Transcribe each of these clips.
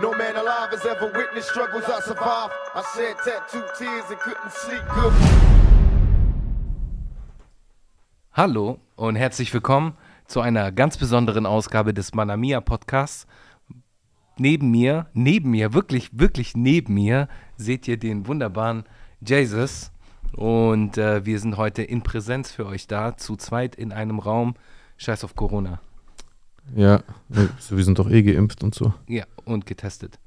No man alive has ever witnessed struggles I survived. I shed tattoo tears and couldn't sleep good. Hallo und herzlich willkommen zu einer ganz besonderen Ausgabe des Manamia Podcasts. Neben mir, neben mir, wirklich, wirklich neben mir, seht ihr den wunderbaren Jesus. Und äh, wir sind heute in Präsenz für euch da, zu zweit in einem Raum. Scheiß auf Corona. Ja, wir sind doch eh geimpft und so. Ja, und getestet.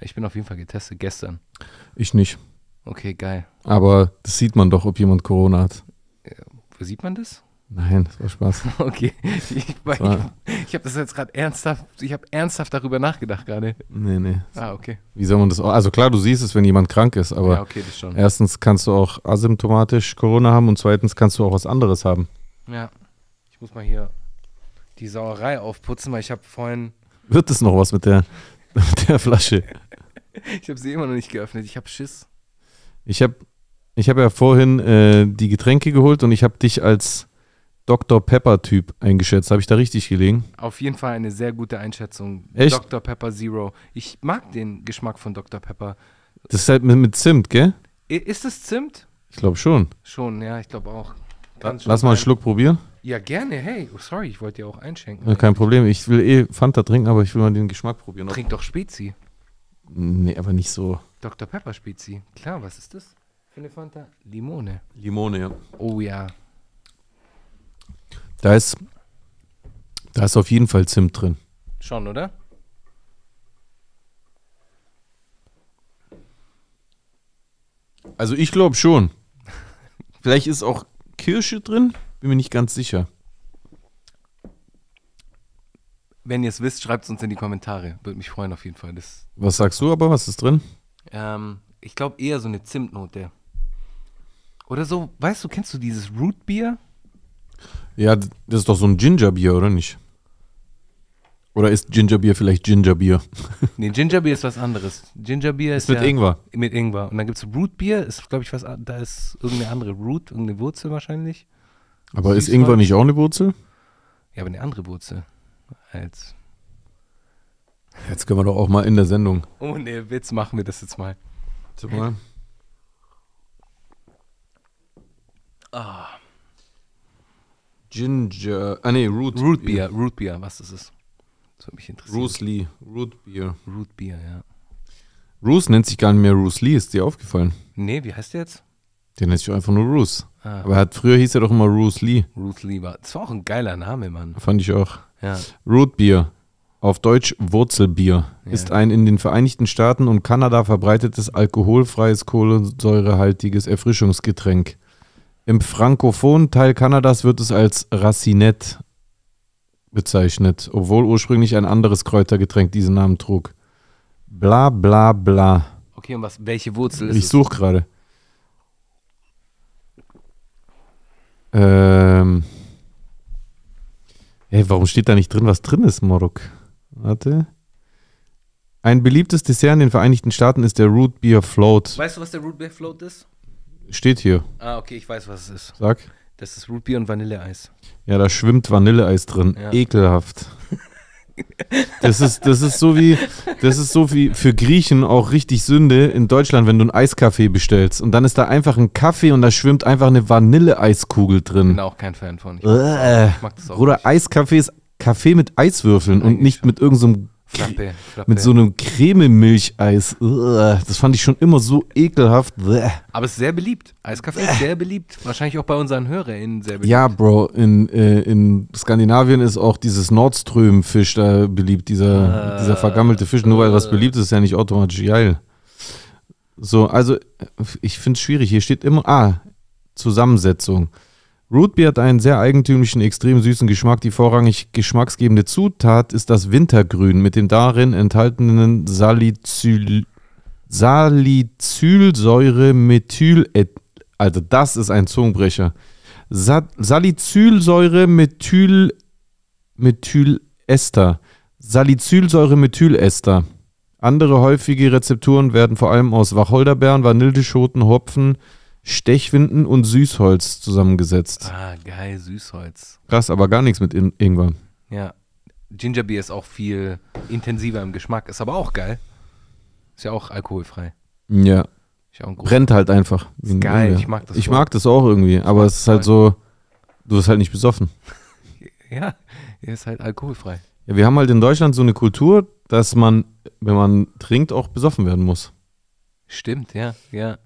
Ich bin auf jeden Fall getestet, gestern. Ich nicht. Okay, geil. Aber das sieht man doch, ob jemand Corona hat. Ja, äh, sieht man das? Nein, das war Spaß. Okay, ich, ich, ich habe das jetzt gerade ernsthaft, ich habe ernsthaft darüber nachgedacht gerade. Nee, nee. Ah, okay. Wie soll man das, auch, also klar, du siehst es, wenn jemand krank ist, aber ja, okay, erstens kannst du auch asymptomatisch Corona haben und zweitens kannst du auch was anderes haben. Ja, ich muss mal hier die Sauerei aufputzen, weil ich habe vorhin. Wird es noch was mit der, mit der Flasche? ich habe sie immer noch nicht geöffnet. Ich habe Schiss. Ich habe ich hab ja vorhin äh, die Getränke geholt und ich habe dich als Dr. Pepper-Typ eingeschätzt. Habe ich da richtig gelegen? Auf jeden Fall eine sehr gute Einschätzung. Echt? Dr. Pepper Zero. Ich mag den Geschmack von Dr. Pepper. Das ist halt mit, mit Zimt, gell? Ist es Zimt? Ich glaube schon. Schon, ja, ich glaube auch. Lass mal einen Schluck probieren. Ja, gerne. Hey, oh, sorry, ich wollte dir auch einschenken. Ja, kein Problem. Ich will eh Fanta trinken, aber ich will mal den Geschmack probieren. Trink doch Spezi. Nee, aber nicht so. Dr. Pepper Spezi. Klar, was ist das? Für eine Fanta? Limone. Limone, ja. Oh ja. Da ist, da ist auf jeden Fall Zimt drin. Schon, oder? Also ich glaube schon. Vielleicht ist auch Kirsche drin? Bin mir nicht ganz sicher. Wenn ihr es wisst, schreibt es uns in die Kommentare. Würde mich freuen auf jeden Fall. Das was sagst du aber? Was ist drin? Ähm, ich glaube eher so eine Zimtnote. Oder so, weißt du, kennst du dieses Root Beer? Ja, das ist doch so ein Ginger Beer, oder nicht? Oder ist Gingerbier vielleicht Gingerbier? Nee, Gingerbier ist was anderes. Gingerbier ist, mit ja Ingwer. Mit Ingwer. Und dann gibt es Rootbier, ist, glaube ich, was, da ist irgendeine andere Root, irgendeine Wurzel wahrscheinlich. Aber Süßwurz. ist Ingwer nicht auch eine Wurzel? Ja, aber eine andere Wurzel als. Jetzt können wir doch auch mal in der Sendung. Oh ne, Witz machen wir das jetzt mal. Sag mal. Ah. Ginger. Ah ne, Root. Rootbier, Beer, Root Beer, ist es? Das würde mich interessieren. Bruce Lee, Root Beer. Root Beer, ja. Roos nennt sich gar nicht mehr Roos Lee, ist dir aufgefallen? Nee, wie heißt der jetzt? Der nennt sich einfach nur Roos. Ah. Aber hat, früher hieß er doch immer Roos Lee. Roos Lee war. Das war auch ein geiler Name, Mann. Fand ich auch. Ja. Root Beer, auf Deutsch Wurzelbier, ja. ist ein in den Vereinigten Staaten und Kanada verbreitetes alkoholfreies, kohlensäurehaltiges Erfrischungsgetränk. Im frankophonen Teil Kanadas wird es als Racinette bezeichnet, obwohl ursprünglich ein anderes Kräutergetränk diesen Namen trug. Bla bla bla. Okay, und was, welche Wurzel ist ich es? Ich suche gerade. Ähm. Ey, warum steht da nicht drin, was drin ist, Morok? Warte. Ein beliebtes Dessert in den Vereinigten Staaten ist der Root Beer Float. Weißt du, was der Root Beer Float ist? Steht hier. Ah, okay, ich weiß, was es ist. Sag. Das ist Root Beer und Vanilleeis. Ja, da schwimmt Vanilleeis drin. Ja. Ekelhaft. Das ist, das ist so wie, das ist so wie für Griechen auch richtig Sünde in Deutschland, wenn du einen Eiskaffee bestellst und dann ist da einfach ein Kaffee und da schwimmt einfach eine Vanilleeiskugel drin. Ich bin auch kein Fan von. Ich, mag das auch Oder äh. Eiskaffee ist Kaffee mit Eiswürfeln und nicht mit irgendeinem so Frappe, Frappe. Mit so einem Creme-Milcheis. Das fand ich schon immer so ekelhaft. Aber es ist sehr beliebt. Eiskaffee ist sehr beliebt. Wahrscheinlich auch bei unseren HörerInnen sehr beliebt. Ja, Bro. In, äh, in Skandinavien ist auch dieses Nordström-Fisch da beliebt. Dieser, äh, dieser vergammelte Fisch. Nur weil was äh. beliebt ist, ist ja nicht automatisch geil. So, also ich finde es schwierig. Hier steht immer, ah, Zusammensetzung. Rootbeer hat einen sehr eigentümlichen, extrem süßen Geschmack. Die vorrangig geschmacksgebende Zutat ist das Wintergrün mit dem darin enthaltenen Salicyl Salicylsäure Methyl. Also das ist ein Zungenbrecher. Salicylsäure Methyl Methylester. Salicylsäure Methylester. Andere häufige Rezepturen werden vor allem aus Wacholderbeeren, Vanilleschoten, Hopfen, Stechwinden und Süßholz zusammengesetzt. Ah, geil, Süßholz. Krass, aber gar nichts mit in Ingwer. Ja. Ginger ist auch viel intensiver im Geschmack, ist aber auch geil. Ist ja auch alkoholfrei. Ja. Ist ja auch ein Brennt halt einfach. Ist geil, Ingwer. ich mag das. Ich mag das auch irgendwie, aber es ist halt so, du bist halt nicht besoffen. ja, er ist halt alkoholfrei. Ja, wir haben halt in Deutschland so eine Kultur, dass man, wenn man trinkt, auch besoffen werden muss. Stimmt, ja, ja.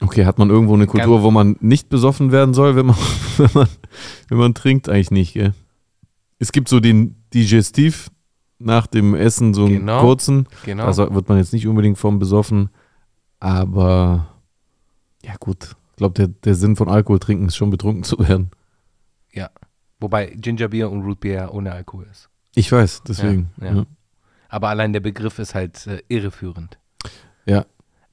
Okay, hat man irgendwo eine Kultur, wo man nicht besoffen werden soll, wenn man, wenn man, wenn man trinkt? Eigentlich nicht, gell? Es gibt so den Digestiv nach dem Essen, so einen genau, kurzen. Genau. Also wird man jetzt nicht unbedingt vom besoffen, aber ja, gut. Ich glaube, der, der Sinn von Alkohol trinken ist schon betrunken zu werden. Ja. Wobei Ginger Beer und Root Beer ohne Alkohol ist. Ich weiß, deswegen. Ja, ja. Ja. Aber allein der Begriff ist halt äh, irreführend. Ja,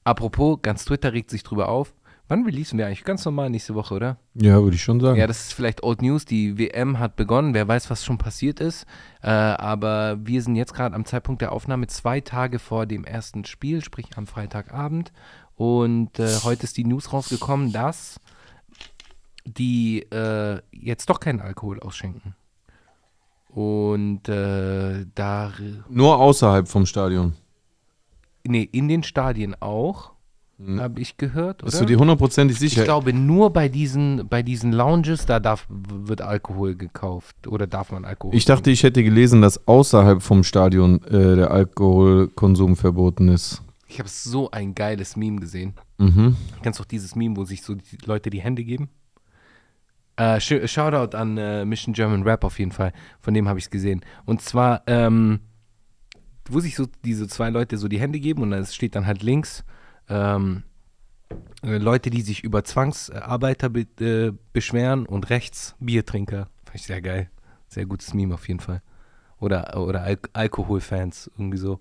Apropos, ganz Twitter regt sich drüber auf. Wann releasen wir eigentlich? Ganz normal nächste Woche, oder? Ja, würde ich schon sagen. Ja, das ist vielleicht Old News. Die WM hat begonnen. Wer weiß, was schon passiert ist. Äh, aber wir sind jetzt gerade am Zeitpunkt der Aufnahme zwei Tage vor dem ersten Spiel, sprich am Freitagabend. Und äh, heute ist die News rausgekommen, dass die äh, jetzt doch keinen Alkohol ausschenken. Und äh, da. Nur außerhalb vom Stadion nee, in den Stadien auch, hm. habe ich gehört. Oder? Bist du dir hundertprozentig sicher? Ich glaube, nur bei diesen, bei diesen Lounges, da darf, wird Alkohol gekauft oder darf man Alkohol Ich dachte, ich hätte gelesen, dass außerhalb vom Stadion äh, der Alkoholkonsum verboten ist. Ich habe so ein geiles Meme gesehen. Mhm. Kennst du auch dieses Meme, wo sich so die Leute die Hände geben? Äh, Shoutout an äh, Mission German Rap auf jeden Fall. Von dem habe ich es gesehen. Und zwar ähm, wo sich so diese zwei Leute so die Hände geben und es steht dann halt links ähm, äh, Leute, die sich über Zwangsarbeiter be äh, beschweren und rechts Biertrinker. Fand ich sehr geil. Sehr gutes Meme auf jeden Fall. Oder, oder Al Alkoholfans, irgendwie so.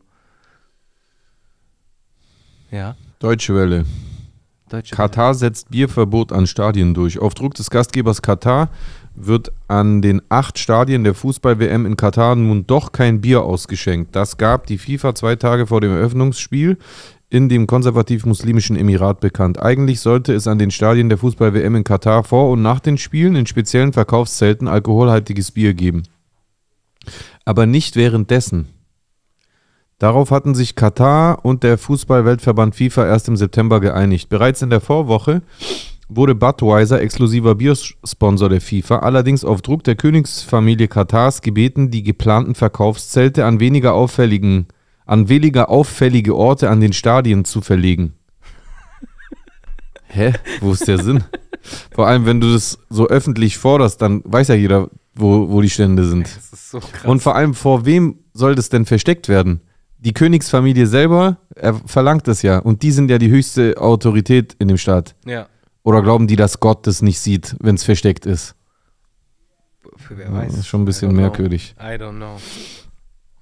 Ja. Deutsche Welle. Deutsche Katar Welle. setzt Bierverbot an Stadien durch. Auf Druck des Gastgebers Katar wird an den acht Stadien der Fußball-WM in Katar nun doch kein Bier ausgeschenkt. Das gab die FIFA zwei Tage vor dem Eröffnungsspiel in dem konservativ-muslimischen Emirat bekannt. Eigentlich sollte es an den Stadien der Fußball-WM in Katar vor und nach den Spielen in speziellen Verkaufszelten alkoholhaltiges Bier geben. Aber nicht währenddessen. Darauf hatten sich Katar und der Fußball-Weltverband FIFA erst im September geeinigt. Bereits in der Vorwoche wurde Budweiser, exklusiver Biosponsor der FIFA, allerdings auf Druck der Königsfamilie Katars gebeten, die geplanten Verkaufszelte an weniger auffälligen, an weniger auffällige Orte an den Stadien zu verlegen. Hä? Wo ist der Sinn? Vor allem, wenn du das so öffentlich forderst, dann weiß ja jeder, wo, wo die Stände sind. Das ist so krass. Und vor allem, vor wem soll das denn versteckt werden? Die Königsfamilie selber er verlangt das ja. Und die sind ja die höchste Autorität in dem Staat. Ja. Oder glauben die, dass Gott das nicht sieht, wenn es versteckt ist? Für Wer weiß. Das ist schon ein bisschen I merkwürdig. I don't know.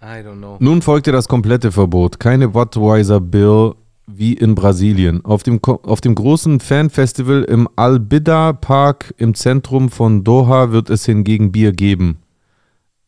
I don't know. Nun folgte das komplette Verbot. Keine Budweiser Bill wie in Brasilien. Auf dem, auf dem großen Fanfestival im Albida Park im Zentrum von Doha wird es hingegen Bier geben.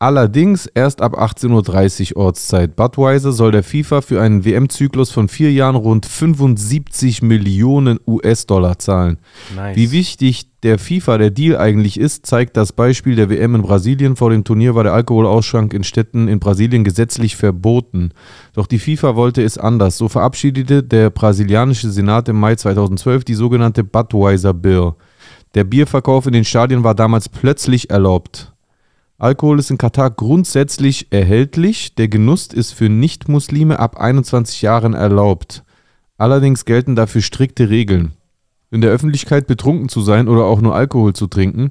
Allerdings erst ab 18.30 Uhr Ortszeit. Budweiser soll der FIFA für einen WM-Zyklus von vier Jahren rund 75 Millionen US-Dollar zahlen. Nice. Wie wichtig der FIFA der Deal eigentlich ist, zeigt das Beispiel der WM in Brasilien. Vor dem Turnier war der Alkoholausschank in Städten in Brasilien gesetzlich verboten. Doch die FIFA wollte es anders. So verabschiedete der brasilianische Senat im Mai 2012 die sogenannte Budweiser Bill. Der Bierverkauf in den Stadien war damals plötzlich erlaubt. Alkohol ist in Katar grundsätzlich erhältlich. Der Genuss ist für Nicht-Muslime ab 21 Jahren erlaubt. Allerdings gelten dafür strikte Regeln. In der Öffentlichkeit betrunken zu sein oder auch nur Alkohol zu trinken,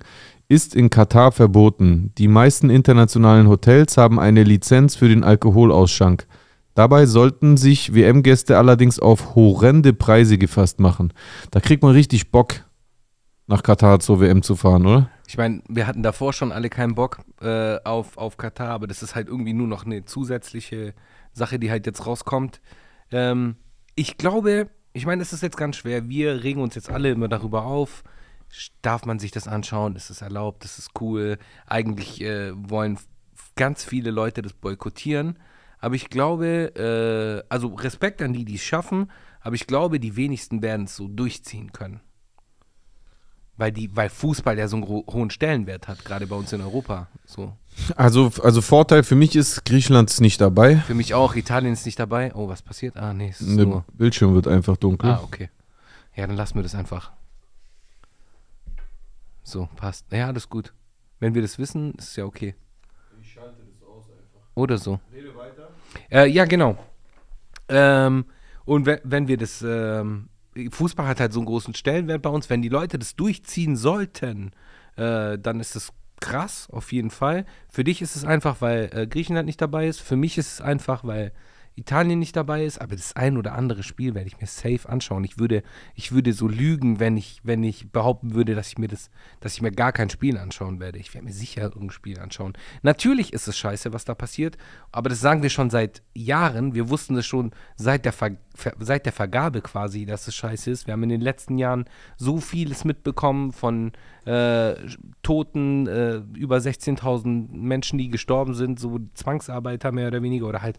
ist in Katar verboten. Die meisten internationalen Hotels haben eine Lizenz für den Alkoholausschank. Dabei sollten sich WM-Gäste allerdings auf horrende Preise gefasst machen. Da kriegt man richtig Bock nach Katar zur WM zu fahren, oder? Ich meine, wir hatten davor schon alle keinen Bock äh, auf, auf Katar, aber das ist halt irgendwie nur noch eine zusätzliche Sache, die halt jetzt rauskommt. Ähm, ich glaube, ich meine, es ist jetzt ganz schwer. Wir regen uns jetzt alle immer darüber auf. Darf man sich das anschauen? Ist es erlaubt? Ist es cool? Eigentlich äh, wollen ganz viele Leute das boykottieren. Aber ich glaube, äh, also Respekt an die, die es schaffen, aber ich glaube, die wenigsten werden es so durchziehen können weil die, weil Fußball ja so einen hohen Stellenwert hat, gerade bei uns in Europa. So. Also, also Vorteil für mich ist, Griechenland ist nicht dabei. Für mich auch, Italien ist nicht dabei. Oh, was passiert? Ah, nee, ist Der ne, nur. Bildschirm wird einfach dunkel. Ah, okay. Ja, dann lassen wir das einfach. So, passt. Ja, alles gut. Wenn wir das wissen, ist ja okay. Ich schalte das aus einfach. Oder so. Rede weiter. Äh, ja, genau. Ähm, und wenn wir das ähm, Fußball hat halt so einen großen Stellenwert bei uns. Wenn die Leute das durchziehen sollten, äh, dann ist das krass, auf jeden Fall. Für dich ist es einfach, weil äh, Griechenland nicht dabei ist. Für mich ist es einfach, weil Italien nicht dabei ist, aber das ein oder andere Spiel werde ich mir safe anschauen. Ich würde, ich würde so lügen, wenn ich, wenn ich behaupten würde, dass ich mir das, dass ich mir gar kein Spiel anschauen werde. Ich werde mir sicher irgendein Spiel anschauen. Natürlich ist es scheiße, was da passiert, aber das sagen wir schon seit Jahren. Wir wussten das schon seit der, Ver seit der Vergabe quasi, dass es scheiße ist. Wir haben in den letzten Jahren so vieles mitbekommen von äh, Toten, äh, über 16.000 Menschen, die gestorben sind, so Zwangsarbeiter mehr oder weniger oder halt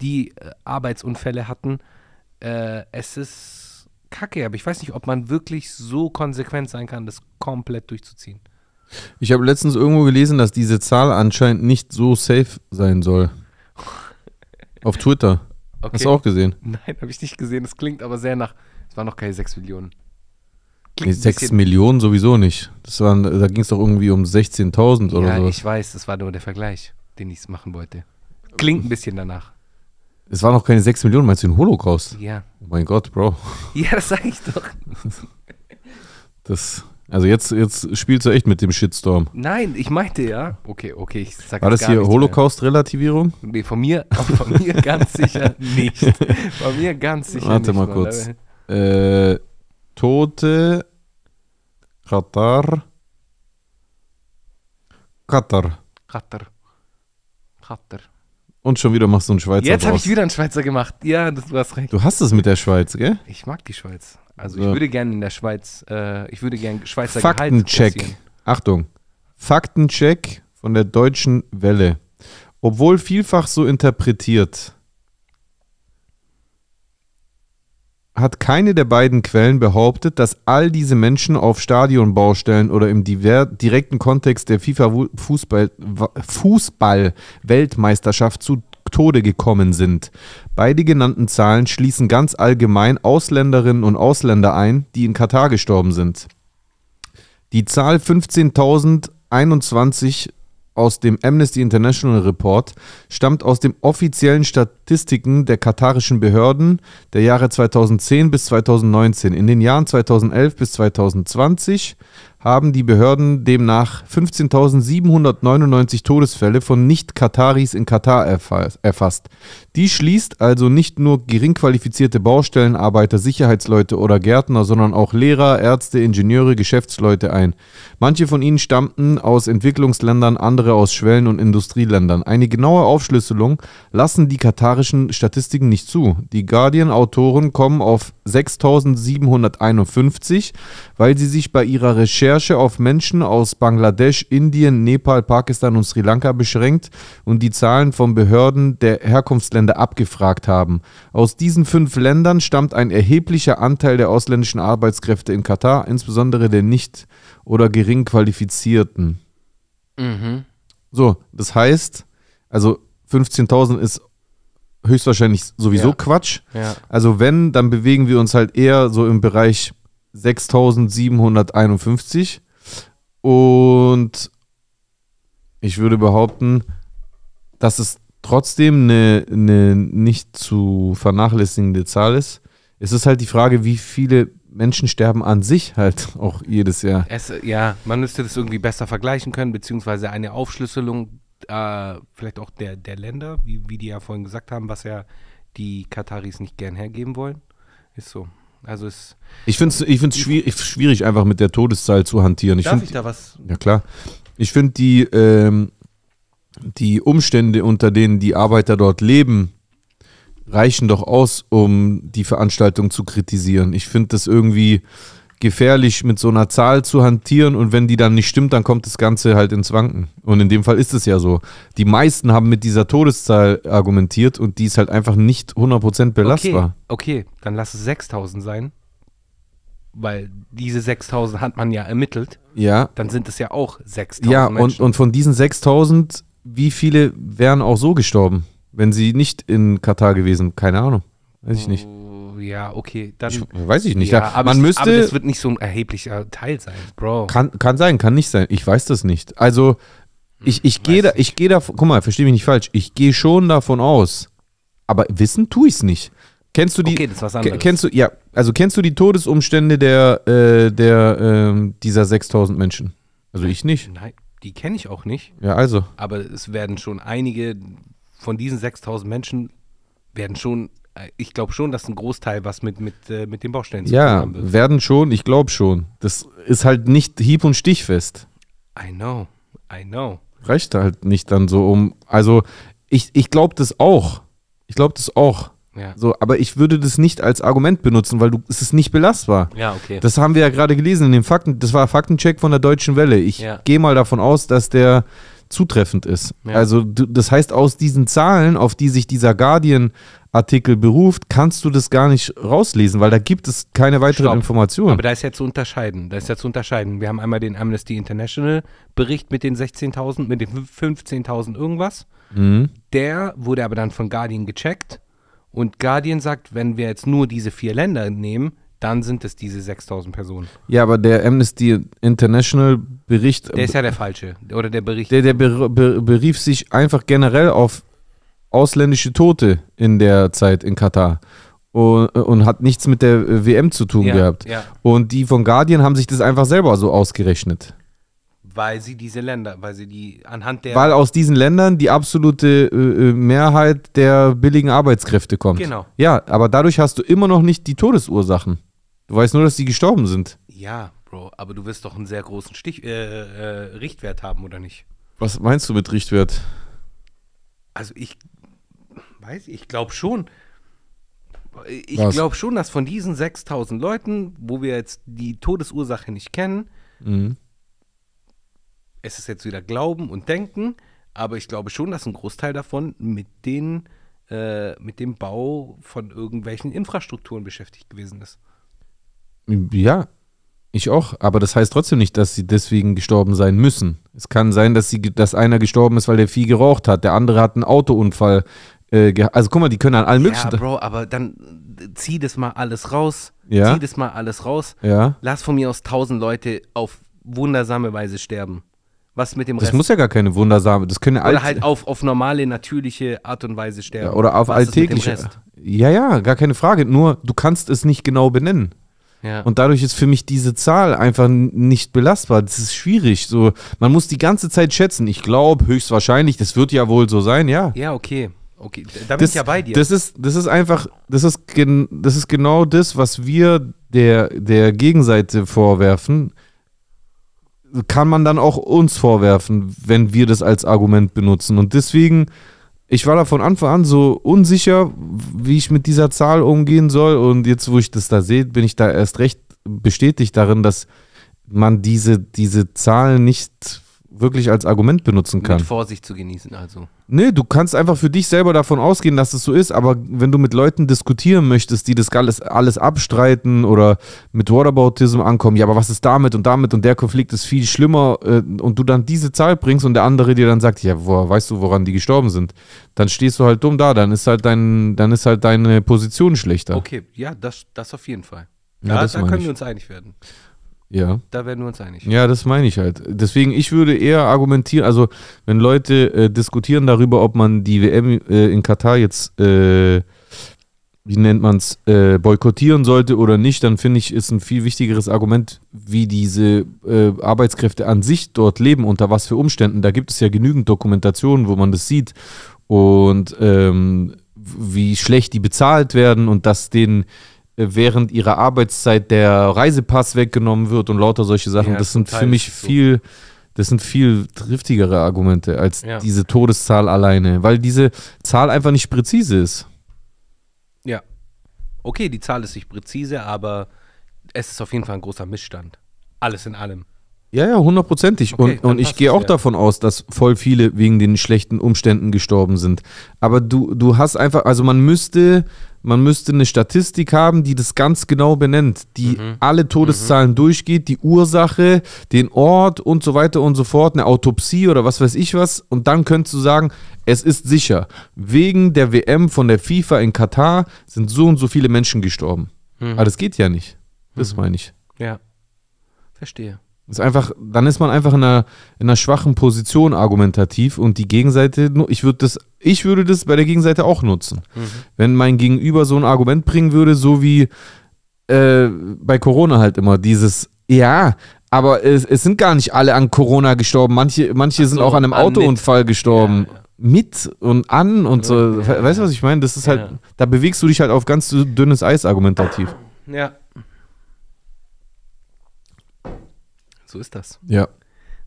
die äh, Arbeitsunfälle hatten. Äh, es ist kacke, aber ich weiß nicht, ob man wirklich so konsequent sein kann, das komplett durchzuziehen. Ich habe letztens irgendwo gelesen, dass diese Zahl anscheinend nicht so safe sein soll. Auf Twitter. Okay. Hast du auch gesehen? Nein, habe ich nicht gesehen. Das klingt aber sehr nach. Es waren noch keine 6 Millionen. Nee, 6 Millionen sowieso nicht. Das waren, da ging es doch irgendwie um 16.000 oder so. Ja, sowas. ich weiß, das war nur der Vergleich, den ich machen wollte. Klingt ein bisschen danach. Es waren noch keine 6 Millionen, meinst du den Holocaust? Ja. Oh mein Gott, Bro. Ja, das sag ich doch. Das, also jetzt, jetzt spielst du echt mit dem Shitstorm. Nein, ich meinte ja. Okay, okay, ich sag War das gar hier Holocaust-Relativierung? Nee, von mir, von mir ganz sicher nicht. Von mir ganz sicher Warte nicht. Warte mal kurz. Äh, Tote, Katar, Katar. Katar. Katar. Und schon wieder machst du einen Schweizer Jetzt habe ich wieder einen Schweizer gemacht. Ja, das, du hast recht. Du hast es mit der Schweiz, gell? Ich mag die Schweiz. Also so. ich würde gerne in der Schweiz, äh, ich würde gerne Schweizer Faktencheck. Achtung. Faktencheck von der deutschen Welle. Obwohl vielfach so interpretiert, hat keine der beiden Quellen behauptet, dass all diese Menschen auf Stadionbaustellen oder im direkten Kontext der FIFA-Fußball-Weltmeisterschaft zu Tode gekommen sind. Beide genannten Zahlen schließen ganz allgemein Ausländerinnen und Ausländer ein, die in Katar gestorben sind. Die Zahl 15.021 aus dem Amnesty International Report stammt aus den offiziellen Statistiken der katarischen Behörden der Jahre 2010 bis 2019. In den Jahren 2011 bis 2020 haben die Behörden demnach 15.799 Todesfälle von Nicht-Kataris in Katar erfasst. Die schließt also nicht nur gering qualifizierte Baustellenarbeiter, Sicherheitsleute oder Gärtner, sondern auch Lehrer, Ärzte, Ingenieure, Geschäftsleute ein. Manche von ihnen stammten aus Entwicklungsländern, andere aus Schwellen- und Industrieländern. Eine genaue Aufschlüsselung lassen die katarischen Statistiken nicht zu. Die Guardian-Autoren kommen auf 6.751, weil sie sich bei ihrer Recherche Recherche auf Menschen aus Bangladesch, Indien, Nepal, Pakistan und Sri Lanka beschränkt und die Zahlen von Behörden der Herkunftsländer abgefragt haben. Aus diesen fünf Ländern stammt ein erheblicher Anteil der ausländischen Arbeitskräfte in Katar, insbesondere der nicht oder gering qualifizierten. Mhm. So, das heißt, also 15.000 ist höchstwahrscheinlich sowieso ja. Quatsch. Ja. Also wenn, dann bewegen wir uns halt eher so im Bereich 6751. Und ich würde behaupten, dass es trotzdem eine, eine nicht zu vernachlässigende Zahl ist. Es ist halt die Frage, wie viele Menschen sterben an sich halt auch jedes Jahr. Es, ja, man müsste das irgendwie besser vergleichen können, beziehungsweise eine Aufschlüsselung äh, vielleicht auch der, der Länder, wie, wie die ja vorhin gesagt haben, was ja die Kataris nicht gern hergeben wollen. Ist so. Also es ich finde es ich find's schwierig, schwierig, einfach mit der Todeszahl zu hantieren. Ich Darf find, ich da was? Ja, klar. Ich finde die, ähm, die Umstände, unter denen die Arbeiter dort leben, reichen doch aus, um die Veranstaltung zu kritisieren. Ich finde das irgendwie gefährlich, mit so einer Zahl zu hantieren und wenn die dann nicht stimmt, dann kommt das Ganze halt ins Wanken. Und in dem Fall ist es ja so. Die meisten haben mit dieser Todeszahl argumentiert und die ist halt einfach nicht 100% belastbar. Okay, okay, dann lass es 6000 sein, weil diese 6000 hat man ja ermittelt. Ja. Dann sind es ja auch 6000. Ja, Menschen. und, und von diesen 6000, wie viele wären auch so gestorben, wenn sie nicht in Katar gewesen? Keine Ahnung. Weiß ich nicht. Oh ja, okay, dann. Ich, weiß ich nicht. Ja, aber man ich, müsste. Aber das wird nicht so ein erheblicher Teil sein, Bro. Kann, kann sein, kann nicht sein. Ich weiß das nicht. Also, hm, ich, ich gehe da, ich da, guck mal, verstehe mich nicht falsch. Ich gehe schon davon aus. Aber wissen tue ich es nicht. Kennst du die? Okay, das ist was anderes. Kennst du, ja, also kennst du die Todesumstände der, äh, der, äh, dieser 6000 Menschen? Also ich nicht. Nein, die kenne ich auch nicht. Ja, also. Aber es werden schon einige von diesen 6000 Menschen werden schon äh, ich glaube schon, dass ein Großteil was mit, mit, äh, mit den Baustellen zu ja, tun haben wird. werden schon, ich glaube schon. Das ist halt nicht hieb- und stichfest. I know, I know. Reicht halt nicht dann so um. Also, ich, ich glaube das auch. Ich glaube das auch. Ja. So, aber ich würde das nicht als Argument benutzen, weil du, es ist nicht belastbar. Ja, okay. Das haben wir ja gerade gelesen in den Fakten. Das war Faktencheck von der Deutschen Welle. Ich ja. gehe mal davon aus, dass der zutreffend ist. Ja. Also das heißt, aus diesen Zahlen, auf die sich dieser Guardian Artikel beruft, kannst du das gar nicht rauslesen, weil da gibt es keine weiteren Stopp. Informationen. Aber da ist ja zu unterscheiden. Da ist ja zu unterscheiden. Wir haben einmal den Amnesty International Bericht mit den 16.000, mit den 15.000 irgendwas. Mhm. Der wurde aber dann von Guardian gecheckt. Und Guardian sagt, wenn wir jetzt nur diese vier Länder nehmen, dann sind es diese 6.000 Personen. Ja, aber der Amnesty International Bericht. Der ist ja der falsche. Oder der Bericht. Der, der berief sich einfach generell auf ausländische Tote in der Zeit in Katar. Und, und hat nichts mit der WM zu tun ja, gehabt. Ja. Und die von Guardian haben sich das einfach selber so ausgerechnet. Weil sie diese Länder, weil sie die anhand der. Weil aus diesen Ländern die absolute äh, äh Mehrheit der billigen Arbeitskräfte kommt. Genau. Ja, aber dadurch hast du immer noch nicht die Todesursachen. Du weißt nur, dass die gestorben sind. Ja, Bro, aber du wirst doch einen sehr großen Stich, äh, äh, Richtwert haben, oder nicht? Was meinst du mit Richtwert? Also ich Weiß ich, ich glaube schon. Ich glaube schon, dass von diesen 6000 Leuten, wo wir jetzt die Todesursache nicht kennen, mhm. es ist jetzt wieder Glauben und Denken, aber ich glaube schon, dass ein Großteil davon mit den äh, mit dem Bau von irgendwelchen Infrastrukturen beschäftigt gewesen ist. Ja, ich auch, aber das heißt trotzdem nicht, dass sie deswegen gestorben sein müssen. Es kann sein, dass, sie, dass einer gestorben ist, weil der Vieh geraucht hat, der andere hat einen Autounfall äh, also guck mal, die können an allen möglichen. Ja, Bro, aber dann äh, zieh das mal alles raus. Ja. Zieh das mal alles raus. Ja. Lass von mir aus tausend Leute auf wundersame Weise sterben. Was mit dem Rest? Das muss ja gar keine wundersame, das können Oder halt auf, auf normale, natürliche Art und Weise sterben. Ja, oder auf Was alltägliche. Ja, ja, gar keine Frage. Nur, du kannst es nicht genau benennen. Ja. Und dadurch ist für mich diese Zahl einfach nicht belastbar. Das ist schwierig. So, man muss die ganze Zeit schätzen. Ich glaube, höchstwahrscheinlich, das wird ja wohl so sein, ja. Ja, okay. Okay, da bin das, ich ja bei dir. Das ist, das ist einfach, das ist, gen, das ist genau das, was wir der, der Gegenseite vorwerfen, kann man dann auch uns vorwerfen, wenn wir das als Argument benutzen. Und deswegen, ich war da von Anfang an so unsicher, wie ich mit dieser Zahl umgehen soll. Und jetzt, wo ich das da sehe, bin ich da erst recht bestätigt darin, dass man diese, diese Zahlen nicht wirklich als Argument benutzen kann. Mit Vorsicht zu genießen also. Nee, du kannst einfach für dich selber davon ausgehen, dass es so ist, aber wenn du mit Leuten diskutieren möchtest, die das alles, alles abstreiten oder mit Whataboutism ankommen, ja, aber was ist damit und damit und der Konflikt ist viel schlimmer äh, und du dann diese Zahl bringst und der andere dir dann sagt, ja, wo, weißt du, woran die gestorben sind, dann stehst du halt dumm da, dann ist halt, dein, dann ist halt deine Position schlechter. Okay, ja, das, das auf jeden Fall. Ja, ja da können ich. wir uns einig werden. Ja. Da werden wir uns einig. Ja, das meine ich halt. Deswegen, ich würde eher argumentieren, also wenn Leute äh, diskutieren darüber, ob man die WM äh, in Katar jetzt, äh, wie nennt man es, äh, boykottieren sollte oder nicht, dann finde ich, ist ein viel wichtigeres Argument, wie diese äh, Arbeitskräfte an sich dort leben, unter was für Umständen. Da gibt es ja genügend Dokumentationen, wo man das sieht und ähm, wie schlecht die bezahlt werden und dass denen äh, während ihrer Arbeitszeit der Reisepass weggenommen wird und lauter solche Sachen. Ja, das sind für mich viel, das sind viel triftigere Argumente als ja. diese Todeszahl alleine, weil diese Zahl einfach nicht präzise ist. Ja. Okay, die Zahl ist nicht präzise, aber es ist auf jeden Fall ein großer Missstand. Alles in allem. Ja, ja, hundertprozentig. Okay, und, und ich gehe auch ja. davon aus, dass voll viele wegen den schlechten Umständen gestorben sind. Aber du, du hast einfach, also man müsste man müsste eine Statistik haben, die das ganz genau benennt, die mhm. alle Todeszahlen mhm. durchgeht, die Ursache, den Ort und so weiter und so fort, eine Autopsie oder was weiß ich was. Und dann könntest du sagen, es ist sicher, wegen der WM von der FIFA in Katar sind so und so viele Menschen gestorben. Mhm. Aber das geht ja nicht. Das mhm. meine ich. Ja, verstehe. Ist einfach, dann ist man einfach in einer, in einer schwachen Position argumentativ und die Gegenseite, ich würde das, ich würde das bei der Gegenseite auch nutzen. Mhm. Wenn mein Gegenüber so ein Argument bringen würde, so wie äh, bei Corona halt immer, dieses, ja, aber es, es, sind gar nicht alle an Corona gestorben, manche, manche so, sind auch an einem an Autounfall mit. gestorben. Ja, ja. Mit und an und so. Ja, weißt du, was ich meine? Das ist halt, da bewegst du dich halt auf ganz dünnes Eis argumentativ. Ja. So ist das. Ja.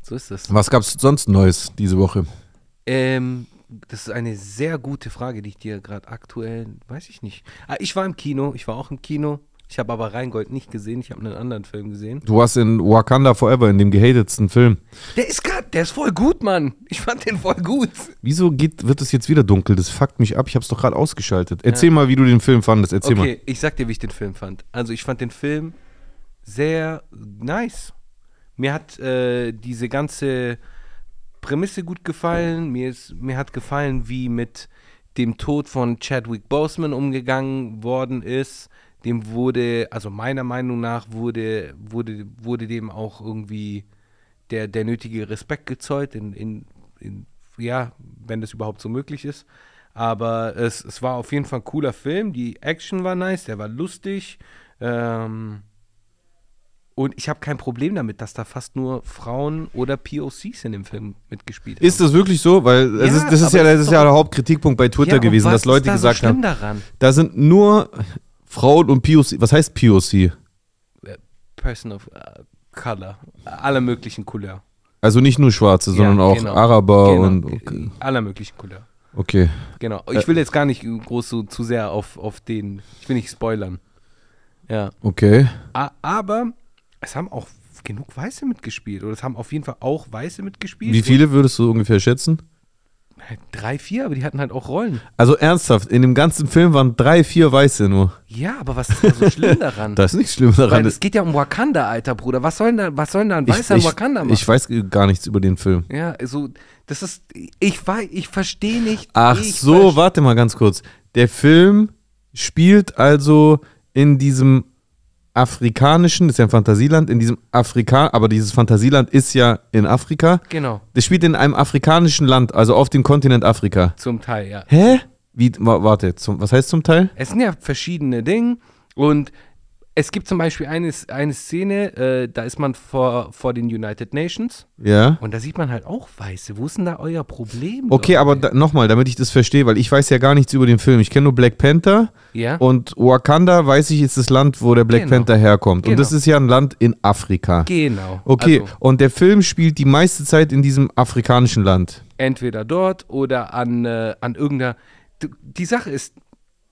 So ist das. Was gab es sonst Neues diese Woche? Ähm, das ist eine sehr gute Frage, die ich dir gerade aktuell, weiß ich nicht. Ah, ich war im Kino, ich war auch im Kino. Ich habe aber Reingold nicht gesehen, ich habe einen anderen Film gesehen. Du warst in Wakanda Forever, in dem gehatetsten Film. Der ist grad, der ist voll gut, Mann. Ich fand den voll gut. Wieso geht, wird es jetzt wieder dunkel? Das fuckt mich ab. Ich habe es doch gerade ausgeschaltet. Erzähl ja. mal, wie du den Film fandest. Erzähl okay, mal. Okay, ich sag dir, wie ich den Film fand. Also, ich fand den Film sehr nice. Mir hat äh, diese ganze Prämisse gut gefallen. Mir, ist, mir hat gefallen, wie mit dem Tod von Chadwick Boseman umgegangen worden ist. Dem wurde, also meiner Meinung nach, wurde, wurde, wurde dem auch irgendwie der, der nötige Respekt gezollt, in, in, in, ja, wenn das überhaupt so möglich ist. Aber es, es war auf jeden Fall ein cooler Film. Die Action war nice, der war lustig. Ähm, und ich habe kein Problem damit, dass da fast nur Frauen oder POCs in dem Film mitgespielt haben. Ist das wirklich so? Weil ja, ist, das, ist ja, das ist ja, der Hauptkritikpunkt bei Twitter ja, gewesen, dass Leute da gesagt so haben, daran? da sind nur Frauen und POC. Was heißt POC? Äh, Person of äh, Color. Aller möglichen Couleur. Also nicht nur Schwarze, sondern auch genau. Araber genau. und. Äh, okay. Aller möglichen Couleur. Okay. Genau. Ich will jetzt gar nicht groß so zu sehr auf, auf den. Ich will nicht spoilern. Ja. Okay. A aber es haben auch genug Weiße mitgespielt. Oder es haben auf jeden Fall auch Weiße mitgespielt. Wie viele würdest du ungefähr schätzen? Drei, vier, aber die hatten halt auch Rollen. Also ernsthaft, in dem ganzen Film waren drei, vier Weiße nur. Ja, aber was ist da so schlimm daran? das ist nicht schlimm daran. es geht ja um Wakanda, alter Bruder. Was soll denn da, was soll da ein Weißer ich, ich, Wakanda machen? Ich weiß gar nichts über den Film. Ja, also, das ist, ich, weiß, ich verstehe nicht. Ach so, warte mal ganz kurz. Der Film spielt also in diesem afrikanischen, das ist ja ein Fantasieland, in diesem Afrika, aber dieses Fantasieland ist ja in Afrika. Genau. Das spielt in einem afrikanischen Land, also auf dem Kontinent Afrika. Zum Teil, ja. Hä? Wie, warte, zum, was heißt zum Teil? Es sind ja verschiedene Dinge und es gibt zum Beispiel eine, eine Szene, äh, da ist man vor, vor den United Nations. Ja. Und da sieht man halt auch Weiße. Wo ist denn da euer Problem? Okay, dabei? aber da, nochmal, damit ich das verstehe, weil ich weiß ja gar nichts über den Film. Ich kenne nur Black Panther. Ja. Und Wakanda, weiß ich, ist das Land, wo der Black genau. Panther herkommt. Genau. Und das genau. ist ja ein Land in Afrika. Genau. Okay, also. und der Film spielt die meiste Zeit in diesem afrikanischen Land. Entweder dort oder an, äh, an irgendeiner. Die Sache ist,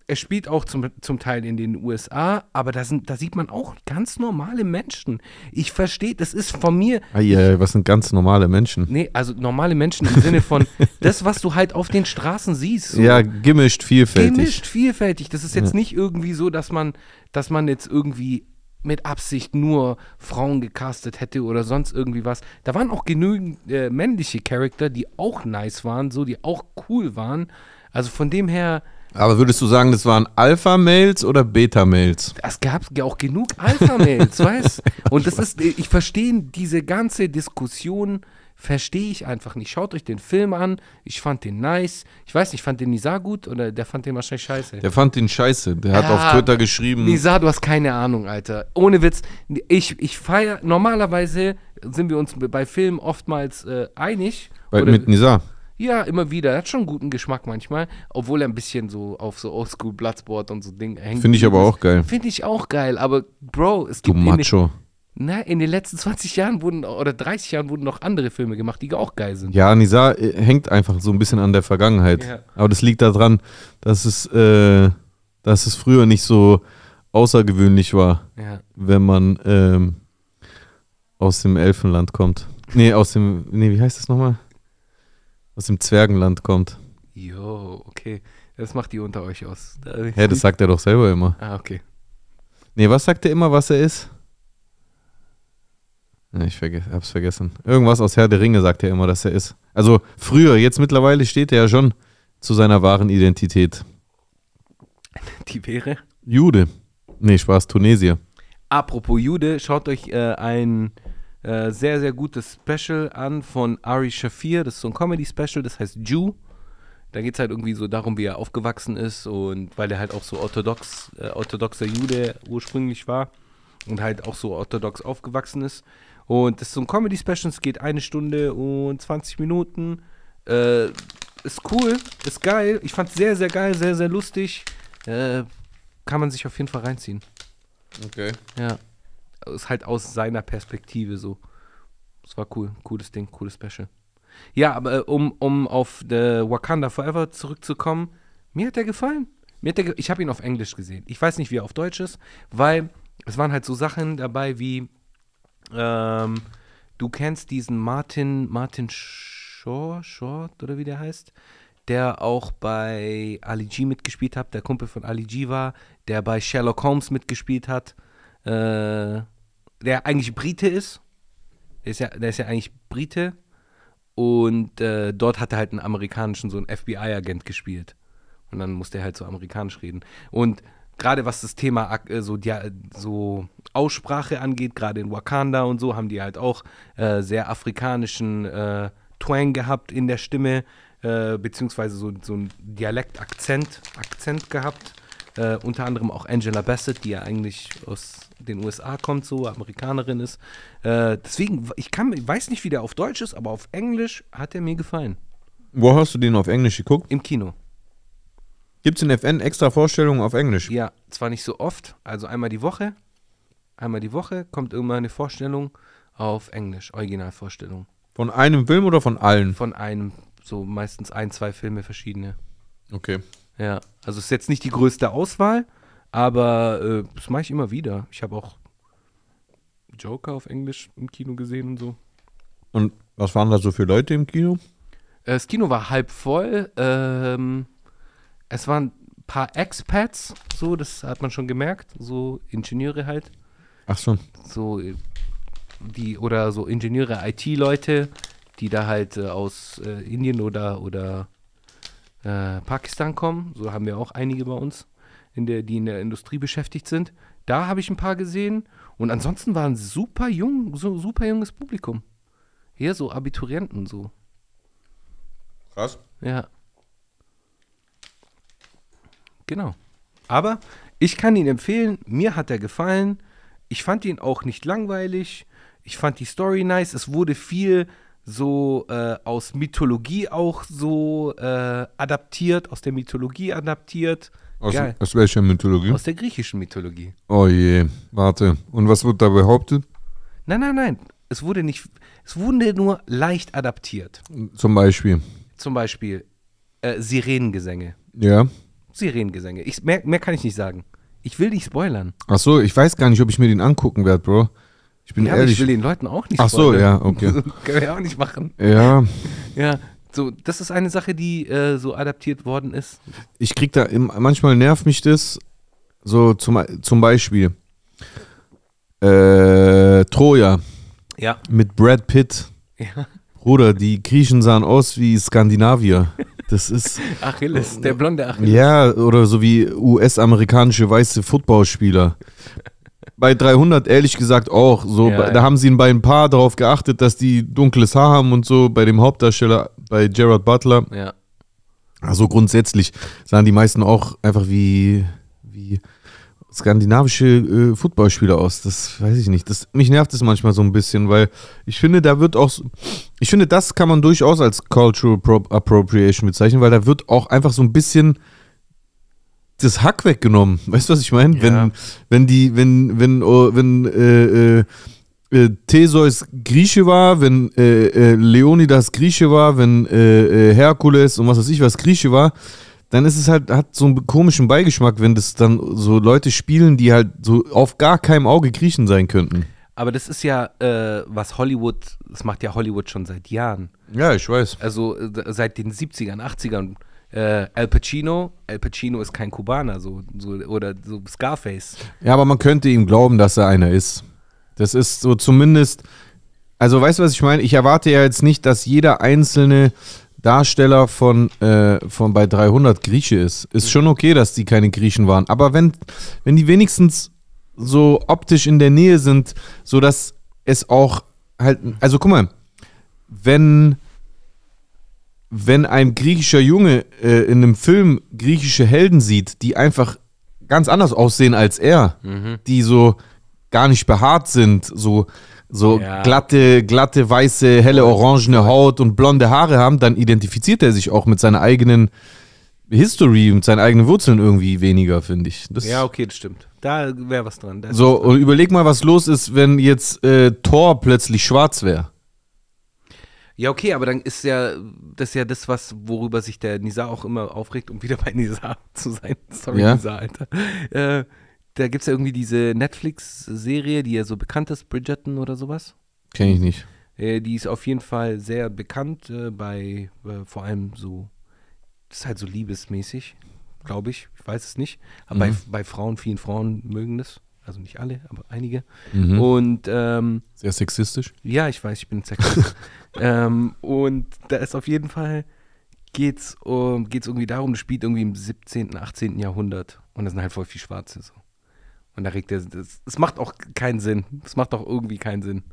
er spielt auch zum, zum Teil in den USA, aber da, sind, da sieht man auch ganz normale Menschen. Ich verstehe, das ist von mir. Ei, was sind ganz normale Menschen? Nee, also normale Menschen im Sinne von das, was du halt auf den Straßen siehst. So. Ja, gemischt, vielfältig. Gemischt, vielfältig. Das ist jetzt ja. nicht irgendwie so, dass man, dass man jetzt irgendwie mit Absicht nur Frauen gecastet hätte oder sonst irgendwie was. Da waren auch genügend äh, männliche Charakter, die auch nice waren, so die auch cool waren. Also von dem her, aber würdest du sagen, das waren Alpha-Mails oder Beta-Mails? Es gab auch genug Alpha-Mails, weißt Und das ist, ich verstehe diese ganze Diskussion, verstehe ich einfach nicht. Schaut euch den Film an, ich fand den nice. Ich weiß nicht, fand den Nizar gut oder der fand den wahrscheinlich scheiße? Der fand den scheiße, der ja, hat auf Twitter geschrieben. Nizar, du hast keine Ahnung, Alter. Ohne Witz, ich, ich feiere, normalerweise sind wir uns bei Filmen oftmals äh, einig. Bei, oder, mit Nizar? Ja, immer wieder. Er hat schon guten Geschmack manchmal, obwohl er ein bisschen so auf so Oldschool Bloodsport und so Ding hängt. Finde ich aber auch geil. Finde ich auch geil, aber Bro, es gibt. Du Macho. In den, na, in den letzten 20 Jahren wurden oder 30 Jahren wurden noch andere Filme gemacht, die auch geil sind. Ja, Nisa äh, hängt einfach so ein bisschen an der Vergangenheit. Ja. Aber das liegt daran, dass es, äh, dass es früher nicht so außergewöhnlich war, ja. wenn man ähm, aus dem Elfenland kommt. Nee, aus dem. Nee, wie heißt das nochmal? Aus dem Zwergenland kommt. Jo, okay. Das macht die unter euch aus. Hä, hey, das sagt er doch selber immer. Ah, okay. Nee, was sagt er immer, was er ist? Ich hab's vergessen. Irgendwas aus Herr der Ringe sagt er immer, dass er ist. Also früher, jetzt mittlerweile steht er ja schon zu seiner wahren Identität. Die wäre? Jude. Nee, Spaß, Tunesier. Apropos Jude, schaut euch äh, ein äh, sehr, sehr gutes Special an von Ari Shafir. Das ist so ein Comedy-Special, das heißt Jew. Da geht es halt irgendwie so darum, wie er aufgewachsen ist und weil er halt auch so orthodox, äh, orthodoxer Jude ursprünglich war und halt auch so orthodox aufgewachsen ist. Und das ist so ein Comedy-Special, es geht eine Stunde und 20 Minuten. Äh, ist cool, ist geil. Ich fand's sehr, sehr geil, sehr, sehr lustig. Äh, kann man sich auf jeden Fall reinziehen. Okay. Ja ist halt aus seiner Perspektive so. Das war cool, cooles Ding, cooles Special. Ja, aber äh, um, um auf The äh, Wakanda Forever zurückzukommen, mir hat der gefallen. Mir hat der ge ich habe ihn auf Englisch gesehen. Ich weiß nicht, wie er auf Deutsch ist, weil es waren halt so Sachen dabei wie, ähm, du kennst diesen Martin, Martin Shaw, Short oder wie der heißt, der auch bei Ali G mitgespielt hat, der Kumpel von Ali G war, der bei Sherlock Holmes mitgespielt hat. Äh, der eigentlich Brite ist. Der ist ja, der ist ja eigentlich Brite. Und äh, dort hat er halt einen amerikanischen, so einen FBI-Agent gespielt. Und dann musste er halt so amerikanisch reden. Und gerade was das Thema äh, so, die, so Aussprache angeht, gerade in Wakanda und so, haben die halt auch äh, sehr afrikanischen äh, Twang gehabt in der Stimme, äh, beziehungsweise so, so einen Dialekt-Akzent Akzent gehabt. Äh, unter anderem auch Angela Bassett, die ja eigentlich aus den USA kommt, so Amerikanerin ist. Äh, deswegen, ich kann, ich weiß nicht, wie der auf Deutsch ist, aber auf Englisch hat er mir gefallen. Wo hast du den auf Englisch geguckt? Im Kino. Gibt es in FN extra Vorstellungen auf Englisch? Ja, zwar nicht so oft, also einmal die Woche. Einmal die Woche kommt irgendwann eine Vorstellung auf Englisch, Originalvorstellung. Von einem Film oder von allen? Von einem, so meistens ein, zwei Filme verschiedene. Okay. Ja, also ist jetzt nicht die größte Auswahl, aber äh, das mache ich immer wieder. Ich habe auch Joker auf Englisch im Kino gesehen und so. Und was waren da so für Leute im Kino? Äh, das Kino war halb voll. Ähm, es waren ein paar Expats, so, das hat man schon gemerkt. So Ingenieure halt. Ach so. So, äh, die, oder so Ingenieure, IT-Leute, die da halt äh, aus äh, Indien oder, oder äh, Pakistan kommen. So haben wir auch einige bei uns in der, die in der Industrie beschäftigt sind. Da habe ich ein paar gesehen. Und ansonsten war ein super jung, so super junges Publikum. Eher so Abiturienten so. Krass. Ja. Genau. Aber ich kann ihn empfehlen. Mir hat er gefallen. Ich fand ihn auch nicht langweilig. Ich fand die Story nice. Es wurde viel so äh, aus Mythologie auch so äh, adaptiert, aus der Mythologie adaptiert. Aus, Geil. aus welcher Mythologie? Aus der griechischen Mythologie. Oh je, warte. Und was wird da behauptet? Nein, nein, nein. Es wurde nicht. Es wurde nur leicht adaptiert. Zum Beispiel. Zum Beispiel äh, Sirenengesänge. Ja. Sirenengesänge. Ich, mehr, mehr kann ich nicht sagen. Ich will nicht spoilern. Ach so, ich weiß gar nicht, ob ich mir den angucken werde, Bro. Ich bin ja, ehrlich. Ich will den Leuten auch nicht spoilern. Ach so, ja, okay. Können wir auch nicht machen. Ja. Ja, so, das ist eine Sache, die äh, so adaptiert worden ist. Ich krieg da, manchmal nervt mich das, so zum, zum Beispiel äh, Troja ja. mit Brad Pitt. Ja. Bruder, die Griechen sahen aus wie Skandinavier. Das ist. Achilles, der blonde Achilles. Ja, oder so wie US-amerikanische weiße Footballspieler. Bei 300 ehrlich gesagt auch. So, ja, da ja. haben sie bei ein paar darauf geachtet, dass die dunkles Haar haben und so. Bei dem Hauptdarsteller bei Gerard Butler. Ja. Also grundsätzlich sahen die meisten auch einfach wie, wie skandinavische äh, Footballspieler aus. Das weiß ich nicht. Das, mich nervt es manchmal so ein bisschen, weil ich finde, da wird auch. Ich finde, das kann man durchaus als Cultural Appropriation bezeichnen, weil da wird auch einfach so ein bisschen das Hack weggenommen. Weißt du, was ich meine? Ja. Wenn, wenn die, wenn, wenn, oh, wenn, äh, äh, äh, Theseus Grieche war, wenn äh, äh, Leonidas Grieche war, wenn äh, äh, Herkules und was weiß ich was Grieche war, dann ist es halt, hat so einen komischen Beigeschmack, wenn das dann so Leute spielen, die halt so auf gar keinem Auge Griechen sein könnten. Aber das ist ja, äh, was Hollywood, das macht ja Hollywood schon seit Jahren. Ja, ich weiß. Also äh, seit den 70ern, 80ern. Äh, Al Pacino, Al Pacino ist kein Kubaner, so, so, oder so Scarface. Ja, aber man könnte ihm glauben, dass er einer ist. Das ist so zumindest, also weißt du, was ich meine? Ich erwarte ja jetzt nicht, dass jeder einzelne Darsteller von, äh, von bei 300 Grieche ist. Ist schon okay, dass die keine Griechen waren. Aber wenn, wenn die wenigstens so optisch in der Nähe sind, sodass es auch halt, also guck mal, wenn, wenn ein griechischer Junge äh, in einem Film griechische Helden sieht, die einfach ganz anders aussehen als er, mhm. die so gar nicht behaart sind, so, so ja. glatte, glatte, weiße, helle, orangene Haut und blonde Haare haben, dann identifiziert er sich auch mit seiner eigenen History und seinen eigenen Wurzeln irgendwie weniger, finde ich. Das ja, okay, das stimmt. Da wäre was dran. So, was dran. überleg mal, was los ist, wenn jetzt äh, Thor plötzlich schwarz wäre. Ja, okay, aber dann ist ja das ja das, was, worüber sich der Nisa auch immer aufregt, um wieder bei Nisa zu sein. Sorry, ja? Nisa, Alter. Äh, da gibt es ja irgendwie diese Netflix-Serie, die ja so bekannt ist, Bridgerton oder sowas. Kenne ich nicht. Äh, die ist auf jeden Fall sehr bekannt äh, bei äh, vor allem so, das ist halt so liebesmäßig, glaube ich. Ich weiß es nicht. Aber mhm. bei, bei Frauen, vielen Frauen mögen das. Also nicht alle, aber einige. Mhm. Und ähm, sehr sexistisch. Ja, ich weiß, ich bin sexistisch. ähm, und da ist auf jeden Fall geht's um, geht's irgendwie darum, das spielt irgendwie im 17., 18. Jahrhundert und das sind halt voll viel Schwarze so. Und da regt er. Es macht auch keinen Sinn. Es macht auch irgendwie keinen Sinn.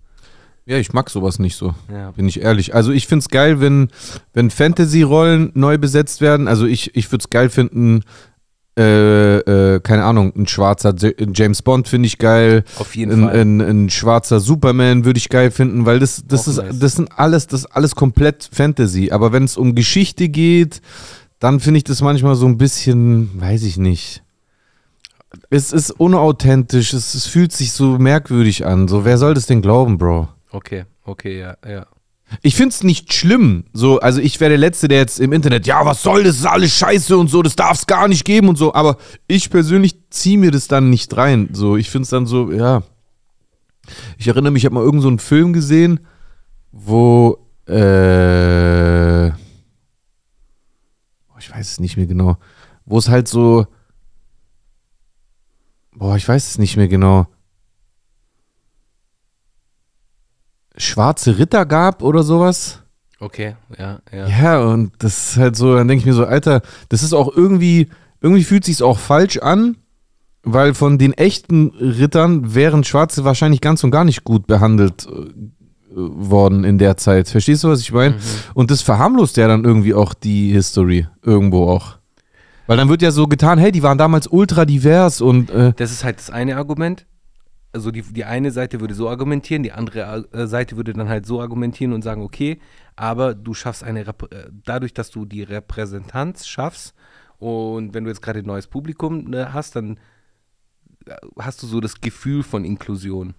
Ja, ich mag sowas nicht so, ja. bin ich ehrlich. Also ich finde es geil, wenn, wenn Fantasy-Rollen neu besetzt werden. Also ich, ich würde es geil finden, äh, äh, keine Ahnung, ein schwarzer James Bond finde ich geil. Auf jeden ein, Fall. Ein, ein schwarzer Superman würde ich geil finden, weil das, das, ist, nice. das sind alles, das alles komplett Fantasy. Aber wenn es um Geschichte geht, dann finde ich das manchmal so ein bisschen, weiß ich nicht es ist unauthentisch, es, es fühlt sich so merkwürdig an. So, wer soll das denn glauben, Bro? Okay, okay, ja, ja. Ich finde es nicht schlimm. So, also ich wäre der Letzte, der jetzt im Internet, ja, was soll das, ist alles scheiße und so, das darf es gar nicht geben und so. Aber ich persönlich ziehe mir das dann nicht rein. So, ich finde es dann so, ja. Ich erinnere mich, ich habe mal irgendeinen so Film gesehen, wo, äh, ich weiß es nicht mehr genau, wo es halt so, Boah, ich weiß es nicht mehr genau. Schwarze Ritter gab oder sowas. Okay, ja, ja. Ja, und das ist halt so, dann denke ich mir so, Alter, das ist auch irgendwie, irgendwie fühlt sich auch falsch an, weil von den echten Rittern wären Schwarze wahrscheinlich ganz und gar nicht gut behandelt äh, worden in der Zeit. Verstehst du, was ich meine? Mhm. Und das verharmlost ja dann irgendwie auch die History irgendwo auch. Weil dann wird ja so getan, hey, die waren damals ultra divers und. Äh das ist halt das eine Argument. Also die, die eine Seite würde so argumentieren, die andere äh, Seite würde dann halt so argumentieren und sagen, okay, aber du schaffst eine, Rep äh, dadurch, dass du die Repräsentanz schaffst und wenn du jetzt gerade ein neues Publikum ne, hast, dann äh, hast du so das Gefühl von Inklusion.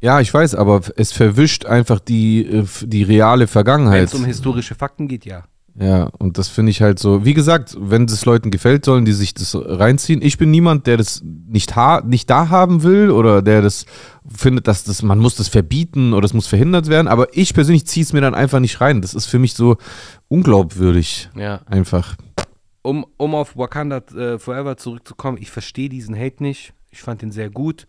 Ja, ich weiß, aber es verwischt einfach die, die reale Vergangenheit. Wenn es um historische Fakten geht, ja. Ja, und das finde ich halt so, wie gesagt, wenn das Leuten gefällt, sollen die sich das reinziehen. Ich bin niemand, der das nicht, ha nicht da haben will oder der das findet, dass das, man muss das verbieten oder es muss verhindert werden, aber ich persönlich ziehe es mir dann einfach nicht rein. Das ist für mich so unglaubwürdig. Ja. Einfach. Um, um auf Wakanda äh, Forever zurückzukommen, ich verstehe diesen Hate nicht. Ich fand ihn sehr gut.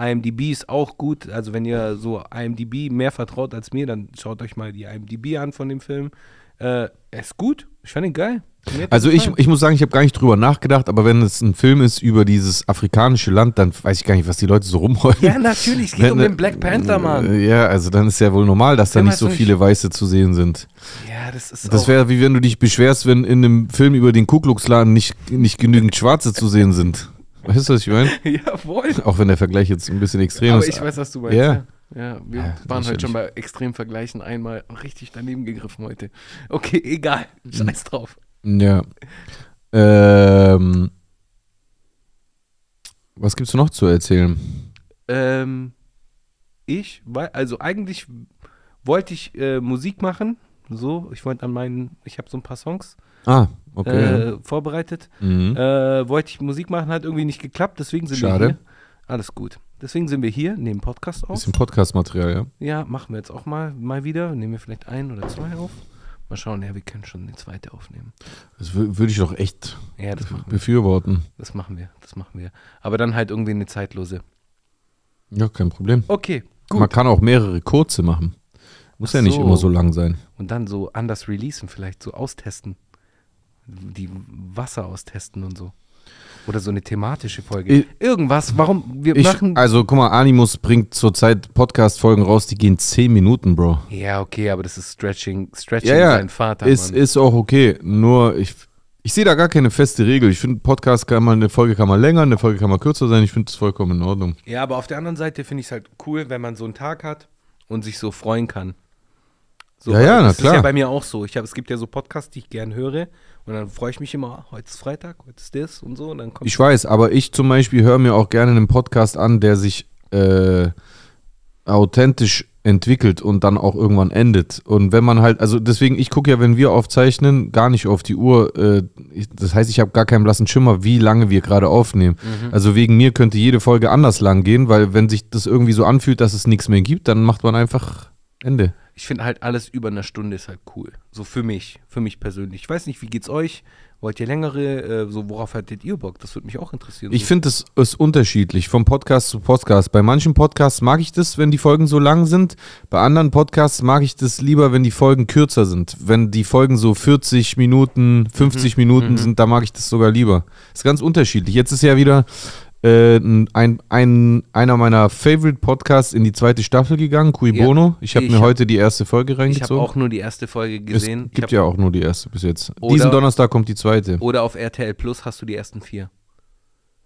IMDb ist auch gut. Also wenn ihr so IMDb mehr vertraut als mir, dann schaut euch mal die IMDb an von dem Film. Äh, er ist gut. Ich fand ihn geil. Also ich, ich muss sagen, ich habe gar nicht drüber nachgedacht, aber wenn es ein Film ist über dieses afrikanische Land, dann weiß ich gar nicht, was die Leute so rumheulen. Ja, natürlich, es geht wenn, um ne den Black Panther, Mann. Äh, ja, also dann ist ja wohl normal, dass da nicht so viele Weiße zu sehen sind. Ja, das ist Das wäre wie wenn du dich beschwerst, wenn in einem Film über den Ku Klux Klan nicht, nicht genügend Schwarze zu sehen sind. Weißt du, was ich meine? Jawohl. Auch wenn der Vergleich jetzt ein bisschen extrem aber ist. Aber ich weiß, was du meinst. Ja. ja. Ja, wir ja, waren halt schon bei Extremvergleichen einmal richtig daneben gegriffen heute. Okay, egal. Scheiß drauf. Ja. Ähm, was gibt's noch zu erzählen? Ähm, ich, weil, also eigentlich wollte ich äh, Musik machen. So, ich wollte an meinen, ich habe so ein paar Songs. Ah, okay. Äh, vorbereitet. Mhm. Äh, wollte ich Musik machen, hat irgendwie nicht geklappt, deswegen sind Schade. wir hier. Alles gut. Deswegen sind wir hier, nehmen Podcast auf. Bisschen Podcast-Material, ja. Ja, machen wir jetzt auch mal, mal wieder. Nehmen wir vielleicht ein oder zwei auf. Mal schauen, ja, wir können schon eine zweite aufnehmen. Das würde ich doch echt ja, das befürworten. Das machen wir, das machen wir. Aber dann halt irgendwie eine zeitlose. Ja, kein Problem. Okay, gut. Man kann auch mehrere kurze machen. Muss Ach ja nicht so. immer so lang sein. Und dann so anders releasen, vielleicht so austesten. Die Wasser austesten und so. Oder so eine thematische Folge. Ich, Irgendwas, warum wir ich, machen. Also guck mal, Animus bringt zurzeit Podcast-Folgen raus, die gehen 10 Minuten, Bro. Ja, okay, aber das ist Stretching, Stretching ja, ja. sein Vater. Ist, ist auch okay. Nur ich, ich sehe da gar keine feste Regel. Ich finde, Podcast kann man, eine Folge kann man länger, eine Folge kann man kürzer sein. Ich finde es vollkommen in Ordnung. Ja, aber auf der anderen Seite finde ich es halt cool, wenn man so einen Tag hat und sich so freuen kann. So, ja, ja, na das klar. Das ist ja bei mir auch so. Ich hab, es gibt ja so Podcasts, die ich gern höre und dann freue ich mich immer, ah, heute ist Freitag, heute ist das und so. Und dann kommt ich weiß, aber ich zum Beispiel höre mir auch gerne einen Podcast an, der sich äh, authentisch entwickelt und dann auch irgendwann endet. Und wenn man halt, also deswegen, ich gucke ja, wenn wir aufzeichnen, gar nicht auf die Uhr. Äh, das heißt, ich habe gar keinen blassen Schimmer, wie lange wir gerade aufnehmen. Mhm. Also wegen mir könnte jede Folge anders lang gehen, weil wenn sich das irgendwie so anfühlt, dass es nichts mehr gibt, dann macht man einfach Ende ich finde halt alles über eine Stunde ist halt cool. So für mich, für mich persönlich. Ich weiß nicht, wie geht's euch? Wollt ihr längere? Äh, so worauf hattet ihr Bock? Das würde mich auch interessieren. Ich so. finde, es ist unterschiedlich vom Podcast zu Podcast. Bei manchen Podcasts mag ich das, wenn die Folgen so lang sind. Bei anderen Podcasts mag ich das lieber, wenn die Folgen kürzer sind. Wenn die Folgen so 40 Minuten, 50 mhm. Minuten mhm. sind, da mag ich das sogar lieber. Ist ganz unterschiedlich. Jetzt ist ja wieder äh, ein, ein, einer meiner Favorite Podcasts in die zweite Staffel gegangen, Cui ja. Bono. Ich habe mir hab, heute die erste Folge reingezogen. Ich habe auch nur die erste Folge gesehen. Es gibt hab, ja auch nur die erste bis jetzt. Diesen Donnerstag kommt die zweite. Oder auf RTL Plus hast du die ersten vier.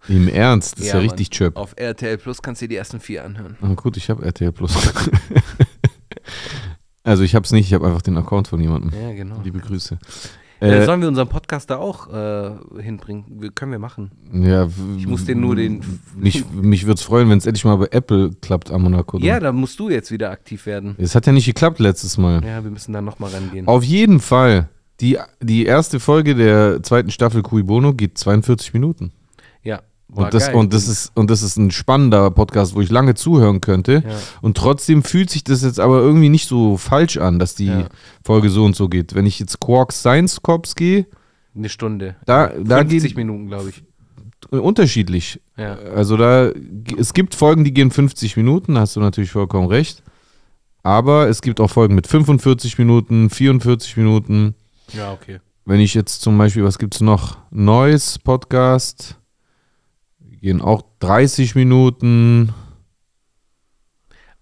Im Ernst, das ja, ist ja Mann. richtig chip. Auf RTL Plus kannst du dir die ersten vier anhören. Na ah, gut, ich habe RTL Plus. also ich habe es nicht, ich habe einfach den Account von jemandem. Ja, genau. Liebe Grüße. Äh, sollen wir unseren Podcast da auch äh, hinbringen? Wir, können wir machen. Ja, ich muss den nur den. Mich, mich würde es freuen, wenn es endlich mal bei Apple klappt am Monaco. Ja, da musst du jetzt wieder aktiv werden. Es hat ja nicht geklappt letztes Mal. Ja, wir müssen da nochmal rangehen. Auf jeden Fall. Die, die erste Folge der zweiten Staffel Cui Bono geht 42 Minuten. Ja, und das, und, das ist, und das ist ein spannender Podcast, wo ich lange zuhören könnte. Ja. Und trotzdem fühlt sich das jetzt aber irgendwie nicht so falsch an, dass die ja. Folge so und so geht. Wenn ich jetzt Quarks Science Cops gehe. Eine Stunde. Da, da 50 Minuten, glaube ich. Unterschiedlich. Ja. Also da, es gibt Folgen, die gehen 50 Minuten, da hast du natürlich vollkommen recht. Aber es gibt auch Folgen mit 45 Minuten, 44 Minuten. Ja, okay. Wenn ich jetzt zum Beispiel, was gibt es noch? Neues Podcast gehen auch 30 Minuten.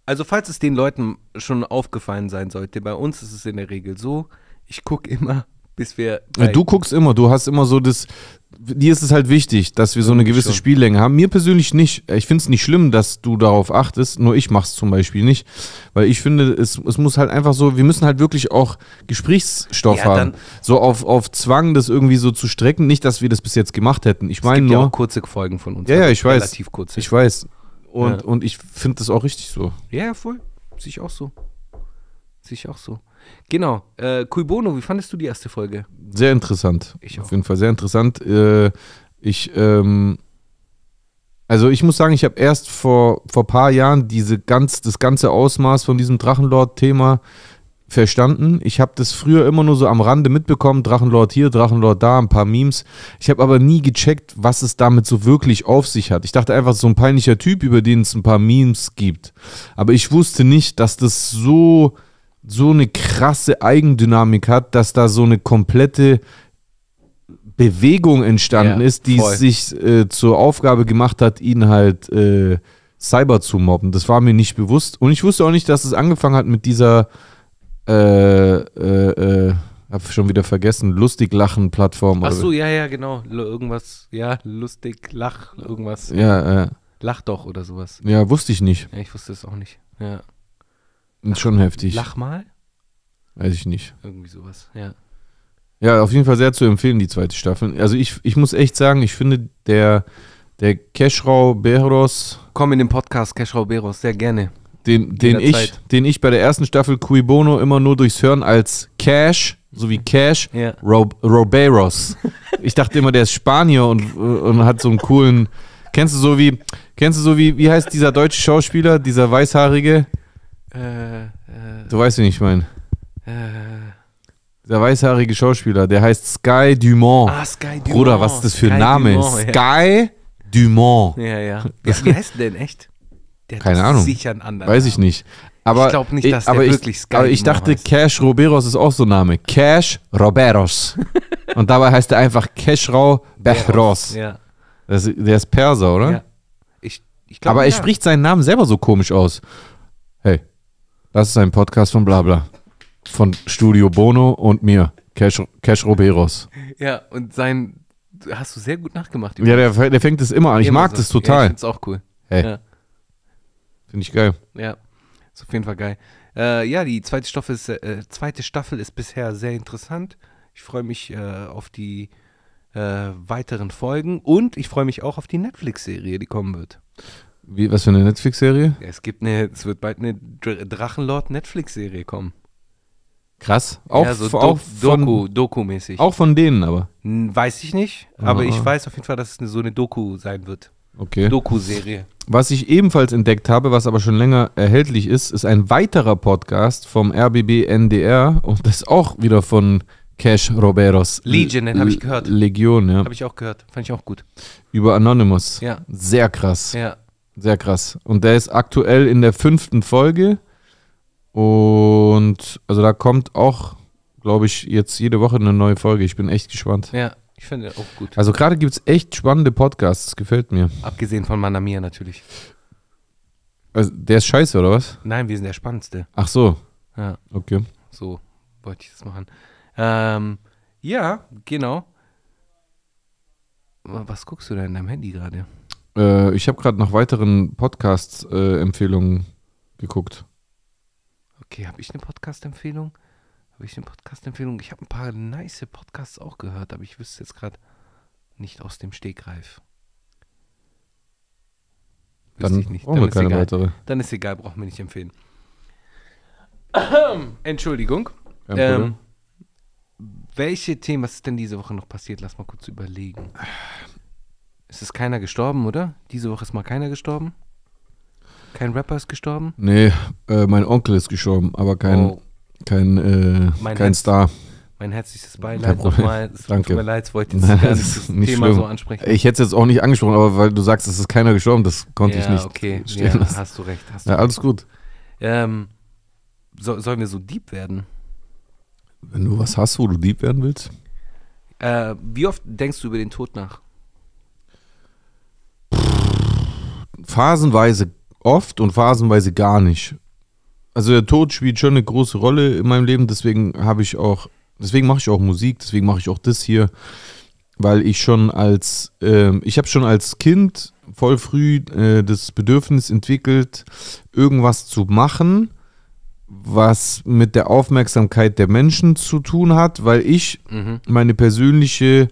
Also falls es den Leuten schon aufgefallen sein sollte, bei uns ist es in der Regel so, ich gucke immer, bis wir. Ja, du guckst immer, du hast immer so das. Dir ist es halt wichtig, dass wir so eine gewisse schon. Spiellänge haben. Mir persönlich nicht. Ich finde es nicht schlimm, dass du darauf achtest. Nur ich mache es zum Beispiel nicht. Weil ich finde, es, es muss halt einfach so, wir müssen halt wirklich auch Gesprächsstoff ja, haben. So auf, auf Zwang, das irgendwie so zu strecken. Nicht, dass wir das bis jetzt gemacht hätten. Ich meine nur. Ja auch kurze Folgen von uns. Ja, ja, also ich weiß. Relativ kurze. Ich weiß. Und, ja. und ich finde das auch richtig so. Ja, voll. Sehe ich auch so. Sehe ich auch so. Genau. Äh, Cui Bono, wie fandest du die erste Folge? Sehr interessant. Ich auch. Auf jeden Fall sehr interessant. Äh, ich, ähm, also ich muss sagen, ich habe erst vor ein paar Jahren diese ganz das ganze Ausmaß von diesem Drachenlord-Thema verstanden. Ich habe das früher immer nur so am Rande mitbekommen, Drachenlord hier, Drachenlord da, ein paar Memes. Ich habe aber nie gecheckt, was es damit so wirklich auf sich hat. Ich dachte einfach, so ein peinlicher Typ, über den es ein paar Memes gibt. Aber ich wusste nicht, dass das so so eine krasse Eigendynamik hat, dass da so eine komplette Bewegung entstanden ja, ist, die voll. sich äh, zur Aufgabe gemacht hat, ihn halt äh, Cyber zu mobben. Das war mir nicht bewusst. Und ich wusste auch nicht, dass es angefangen hat mit dieser, äh, äh, äh, hab schon wieder vergessen, Lustig-Lachen-Plattform. so, ja, ja, genau. L irgendwas, ja, lustig-lach, irgendwas. Ja, ja. Äh. Lach doch oder sowas. Ja, wusste ich nicht. Ja, ich wusste es auch nicht. Ja. Ist schon heftig. Lach mal? Weiß ich nicht. Irgendwie sowas, ja. Ja, auf jeden Fall sehr zu empfehlen, die zweite Staffel. Also ich, ich muss echt sagen, ich finde der, der Keschrau Beros. Komm in den Podcast, Keschrau Beros, sehr gerne. Den, den, ich, den ich bei der ersten Staffel Cui Bono immer nur durchs Hören als Cash, so wie Cash, ja. Rob, Roberos. ich dachte immer, der ist Spanier und, und hat so einen coolen. Kennst du so wie, kennst du so wie, wie heißt dieser deutsche Schauspieler, dieser weißhaarige? Äh, äh, du weißt, wen ich meine. Äh, der weißhaarige Schauspieler, der heißt Sky Dumont. Ah, Sky Dumont. Bruder, was ist das für ein Name? Dumont, ja. Sky Dumont. Ja, ja. Das wie heißt der denn echt? Der Keine Ahnung. Sicher einen anderen Weiß ich nicht. Aber ich glaube nicht, dass ich, der wirklich ich, Sky Aber ich Dumont dachte, heißt. Cash Roberos ist auch so ein Name. Cash Roberos. Und dabei heißt er einfach Cash Cashrow Behros. Ja. Das, der ist Perser, oder? Ja. Ich, ich glaub, aber er spricht seinen Namen selber so komisch aus. Hey, das ist ein Podcast von Blabla. Von Studio Bono und mir, Cash, Cash Roberos. Ja, und sein hast du sehr gut nachgemacht. Ja, der, der, fängt es immer an. Ich immer mag so. das total. Ja, ich es auch cool. Hey. Ja. Finde ich geil. Ja, ist auf jeden Fall geil. Äh, ja, die zweite Staffel, ist, äh, zweite Staffel ist bisher sehr interessant. Ich freue mich äh, auf die äh, weiteren Folgen und ich freue mich auch auf die Netflix-Serie, die kommen wird. Wie, was für eine Netflix-Serie? Ja, es gibt eine, es wird bald eine Drachenlord-Netflix-Serie kommen. Krass. Auch, ja, so auch Doku, Doku-mäßig. Auch von denen aber. Weiß ich nicht, aber ah. ich weiß auf jeden Fall, dass es eine, so eine Doku sein wird. Okay. Doku-Serie. Was ich ebenfalls entdeckt habe, was aber schon länger erhältlich ist, ist ein weiterer Podcast vom RBB NDR und das auch wieder von Cash Roberos. Legion, den habe ich gehört. Legion, ja. Habe ich auch gehört. Fand ich auch gut. Über Anonymous. Ja. Sehr krass. Ja. Sehr krass. Und der ist aktuell in der fünften Folge. Und also da kommt auch, glaube ich, jetzt jede Woche eine neue Folge. Ich bin echt gespannt. Ja, ich finde auch gut. Also gerade gibt es echt spannende Podcasts. Das gefällt mir. Abgesehen von Manamia natürlich. Also der ist scheiße, oder was? Nein, wir sind der Spannendste. Ach so. Ja. Okay. So wollte ich das machen. Ähm, ja, genau. Was guckst du da in deinem Handy gerade? Äh, ich habe gerade nach weiteren Podcast-Empfehlungen äh, geguckt. Okay, habe ich eine Podcast-Empfehlung? Habe ich eine Podcast-Empfehlung? Ich habe ein paar nice Podcasts auch gehört, aber ich wüsste jetzt gerade nicht aus dem Stegreif. Wüsste Dann, ich nicht. Dann, wir ist keine egal. weitere. Dann ist egal, brauchen wir nicht empfehlen. Entschuldigung. Ähm, welche Themen, was ist denn diese Woche noch passiert? Lass mal kurz überlegen. Es ist keiner gestorben, oder? Diese Woche ist mal keiner gestorben. Kein Rapper ist gestorben. Nee, äh, mein Onkel ist gestorben, aber kein, oh. kein, äh, kein Herz, Star. Mein herzliches Beileid nochmal. Es Danke. tut mir leid, ich wollte jetzt Nein, gar nicht das nicht Thema schlimm. so ansprechen. Ich hätte es jetzt auch nicht angesprochen, aber weil du sagst, es ist keiner gestorben, das konnte ja, ich nicht. Okay, ja, lassen. hast du recht. Hast du alles recht. gut. Ähm, so, sollen wir so deep werden? Wenn du was hast, wo du deep werden willst? Äh, wie oft denkst du über den Tod nach? phasenweise oft und phasenweise gar nicht. Also der Tod spielt schon eine große Rolle in meinem Leben, deswegen habe ich auch, deswegen mache ich auch Musik, deswegen mache ich auch das hier, weil ich schon als, äh, ich habe schon als Kind voll früh äh, das Bedürfnis entwickelt, irgendwas zu machen, was mit der Aufmerksamkeit der Menschen zu tun hat, weil ich mhm. meine persönliche,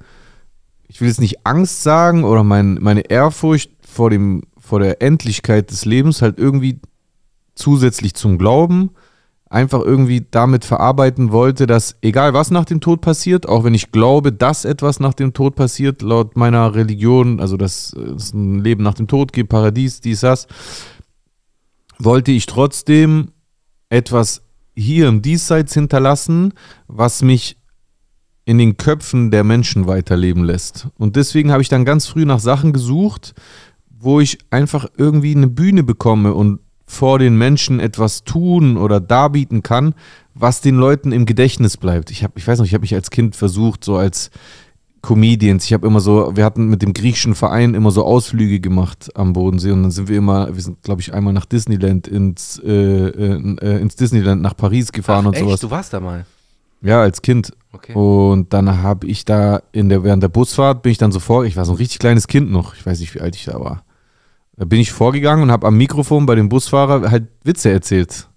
ich will jetzt nicht Angst sagen oder mein, meine Ehrfurcht vor dem vor der Endlichkeit des Lebens halt irgendwie zusätzlich zum Glauben einfach irgendwie damit verarbeiten wollte, dass egal was nach dem Tod passiert, auch wenn ich glaube, dass etwas nach dem Tod passiert, laut meiner Religion, also dass es äh, ein Leben nach dem Tod gibt, Paradies, dies, das, wollte ich trotzdem etwas hier im Diesseits hinterlassen, was mich in den Köpfen der Menschen weiterleben lässt. Und deswegen habe ich dann ganz früh nach Sachen gesucht, wo ich einfach irgendwie eine Bühne bekomme und vor den Menschen etwas tun oder darbieten kann, was den Leuten im Gedächtnis bleibt. Ich habe, ich weiß noch, ich habe mich als Kind versucht, so als Comedians. Ich habe immer so, wir hatten mit dem griechischen Verein immer so Ausflüge gemacht am Bodensee und dann sind wir immer, wir sind glaube ich einmal nach Disneyland ins äh, äh, äh, ins Disneyland nach Paris gefahren Ach, und echt? sowas. Du warst da mal. Ja, als Kind. Okay. Und dann habe ich da in der, während der Busfahrt bin ich dann sofort, ich war so ein richtig kleines Kind noch, ich weiß nicht, wie alt ich da war. Da bin ich vorgegangen und habe am Mikrofon bei dem Busfahrer halt Witze erzählt.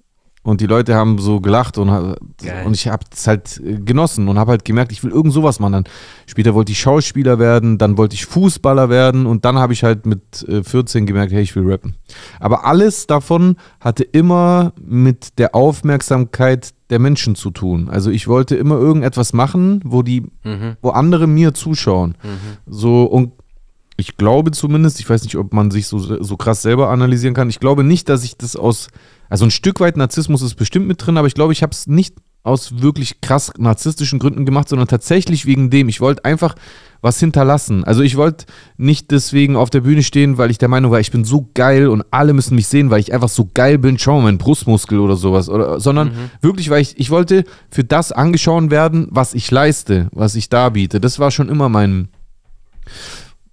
Und die Leute haben so gelacht und, und ich habe es halt äh, genossen und habe halt gemerkt, ich will irgend sowas machen. Dann später wollte ich Schauspieler werden, dann wollte ich Fußballer werden und dann habe ich halt mit 14 äh, gemerkt, hey, ich will rappen. Aber alles davon hatte immer mit der Aufmerksamkeit der Menschen zu tun. Also ich wollte immer irgendetwas machen, wo die, mhm. wo andere mir zuschauen. Mhm. So und ich glaube zumindest, ich weiß nicht, ob man sich so, so krass selber analysieren kann. Ich glaube nicht, dass ich das aus, also ein Stück weit Narzissmus ist bestimmt mit drin, aber ich glaube, ich habe es nicht aus wirklich krass narzisstischen Gründen gemacht, sondern tatsächlich wegen dem. Ich wollte einfach was hinterlassen. Also ich wollte nicht deswegen auf der Bühne stehen, weil ich der Meinung war, ich bin so geil und alle müssen mich sehen, weil ich einfach so geil bin. Schau mal, mein Brustmuskel oder sowas. Oder, sondern mhm. wirklich, weil ich, ich wollte für das angeschaut werden, was ich leiste, was ich da biete. Das war schon immer mein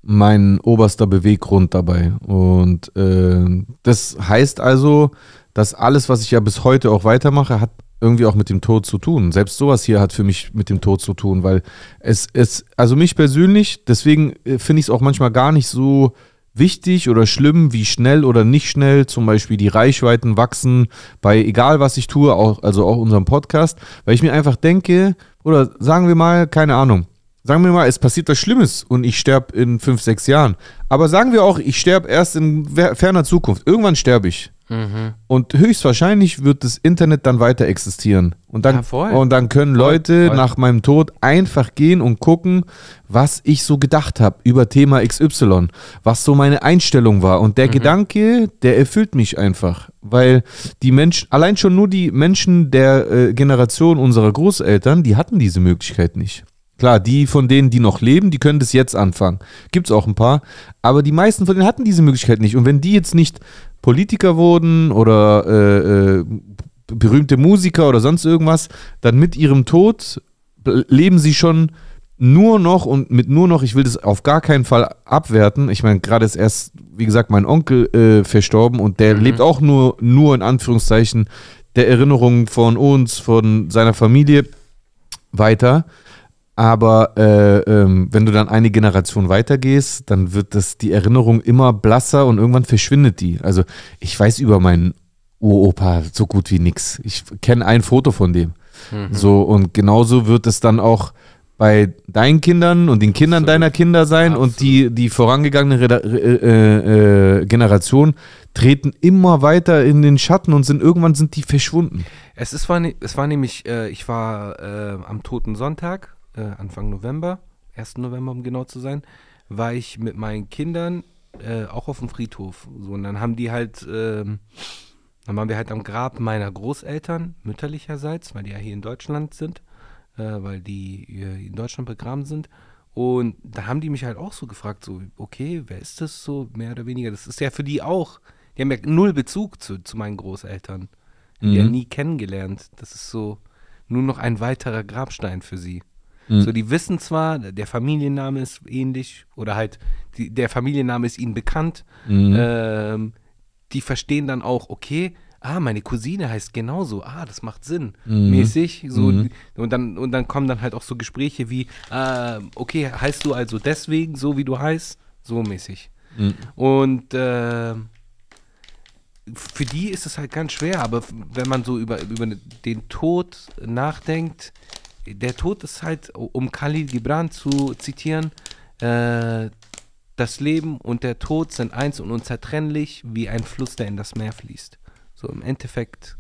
mein oberster Beweggrund dabei. Und äh, das heißt also, dass alles, was ich ja bis heute auch weitermache, hat irgendwie auch mit dem Tod zu tun. Selbst sowas hier hat für mich mit dem Tod zu tun, weil es ist, also mich persönlich, deswegen äh, finde ich es auch manchmal gar nicht so wichtig oder schlimm, wie schnell oder nicht schnell zum Beispiel die Reichweiten wachsen, bei egal was ich tue, auch, also auch unserem Podcast, weil ich mir einfach denke, oder sagen wir mal, keine Ahnung, sagen wir mal, es passiert was Schlimmes und ich sterbe in fünf, sechs Jahren. Aber sagen wir auch, ich sterbe erst in ferner Zukunft. Irgendwann sterbe ich. Mhm. Und höchstwahrscheinlich wird das Internet dann weiter existieren. Und dann, ja, und dann können voll, Leute voll. nach meinem Tod einfach gehen und gucken, was ich so gedacht habe über Thema XY, was so meine Einstellung war. Und der mhm. Gedanke, der erfüllt mich einfach. Weil die Menschen, allein schon nur die Menschen der äh, Generation unserer Großeltern, die hatten diese Möglichkeit nicht. Klar, die von denen, die noch leben, die können das jetzt anfangen. Gibt es auch ein paar. Aber die meisten von denen hatten diese Möglichkeit nicht. Und wenn die jetzt nicht Politiker wurden oder äh, äh, berühmte Musiker oder sonst irgendwas, dann mit ihrem Tod leben sie schon nur noch und mit nur noch, ich will das auf gar keinen Fall abwerten. Ich meine, gerade ist erst, wie gesagt, mein Onkel äh, verstorben und der mhm. lebt auch nur, nur in Anführungszeichen der Erinnerungen von uns, von seiner Familie weiter. Aber äh, ähm, wenn du dann eine Generation weitergehst, dann wird das die Erinnerung immer blasser und irgendwann verschwindet die. Also ich weiß über meinen Uropa so gut wie nichts. Ich kenne ein Foto von dem. Mhm. So und genauso wird es dann auch bei deinen Kindern und den Kindern Absolut. deiner Kinder sein Absolut. und die, die vorangegangene Reda äh, äh, äh, Generation treten immer weiter in den Schatten und sind irgendwann sind die verschwunden. Es, ist, war, ne-, es war nämlich, äh, ich war äh, am Toten Sonntag äh, Anfang November, 1. November um genau zu sein, war ich mit meinen Kindern äh, auch auf dem Friedhof. So, und dann haben die halt, äh, dann waren wir halt am Grab meiner Großeltern, mütterlicherseits, weil die ja hier in Deutschland sind, äh, weil die äh, in Deutschland begraben sind. Und da haben die mich halt auch so gefragt, so, okay, wer ist das so, mehr oder weniger? Das ist ja für die auch, die haben ja null Bezug zu, zu meinen Großeltern. Die mhm. ja nie kennengelernt. Das ist so nur noch ein weiterer Grabstein für sie. Mhm. So, die wissen zwar, der Familienname ist ähnlich oder halt die, der Familienname ist ihnen bekannt. Mhm. Ähm, die verstehen dann auch, okay, ah, meine Cousine heißt genauso, ah, das macht Sinn, mhm. mäßig. So, mhm. und, dann, und dann kommen dann halt auch so Gespräche wie, ah, okay, heißt du also deswegen, so wie du heißt, so mäßig. Mhm. Und äh, für die ist es halt ganz schwer, aber wenn man so über, über den Tod nachdenkt, der Tod ist halt, um Khalil Gibran zu zitieren, äh, das Leben und der Tod sind eins und unzertrennlich wie ein Fluss, der in das Meer fließt. So im Endeffekt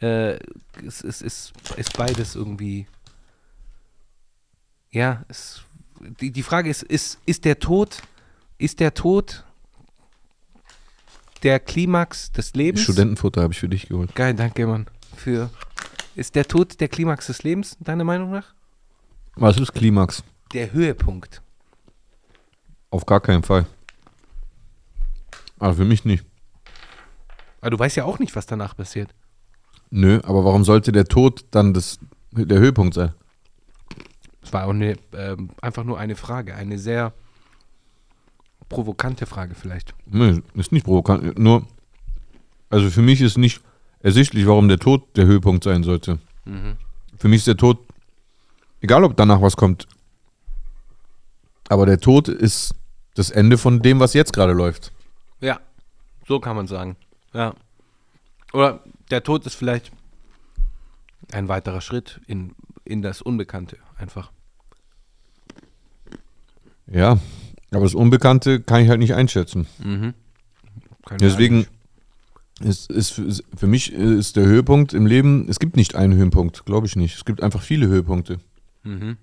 äh, ist, ist, ist, ist beides irgendwie. Ja, ist, die, die Frage ist, ist, ist der Tod, ist der Tod der Klimax des Lebens? Studentenfoto habe ich für dich geholt. Geil, danke, Mann. Für ist der Tod der Klimax des Lebens, deiner Meinung nach? Was ist Klimax? Der Höhepunkt. Auf gar keinen Fall. Aber also für mich nicht. Aber du weißt ja auch nicht, was danach passiert. Nö, aber warum sollte der Tod dann das, der Höhepunkt sein? Es war auch eine, äh, einfach nur eine Frage, eine sehr provokante Frage vielleicht. Nö, ist nicht provokant, nur, also für mich ist nicht ersichtlich, warum der Tod der Höhepunkt sein sollte. Mhm. Für mich ist der Tod, egal ob danach was kommt, aber der Tod ist das Ende von dem, was jetzt gerade läuft. Ja, so kann man sagen. Ja. Oder der Tod ist vielleicht ein weiterer Schritt in, in das Unbekannte einfach. Ja, aber das Unbekannte kann ich halt nicht einschätzen. Mhm. Deswegen, es ist, für mich ist der Höhepunkt im Leben, es gibt nicht einen Höhepunkt, glaube ich nicht. Es gibt einfach viele Höhepunkte. Mhm.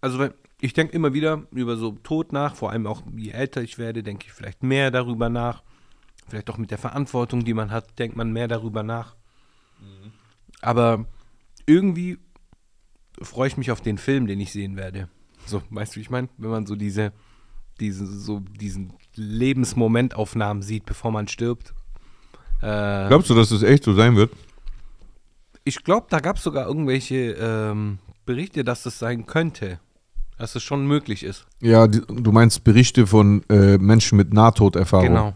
Also ich denke immer wieder über so Tod nach, vor allem auch je älter ich werde, denke ich vielleicht mehr darüber nach. Vielleicht auch mit der Verantwortung, die man hat, denkt man mehr darüber nach. Mhm. Aber irgendwie freue ich mich auf den Film, den ich sehen werde. So, weißt du, wie ich meine? Wenn man so diese, diesen, so diesen Lebensmomentaufnahmen sieht, bevor man stirbt. Äh, Glaubst du, dass das echt so sein wird? Ich glaube, da gab es sogar irgendwelche ähm, Berichte, dass das sein könnte. Dass es schon möglich ist. Ja, die, du meinst Berichte von äh, Menschen mit Nahtoderfahrung. Genau.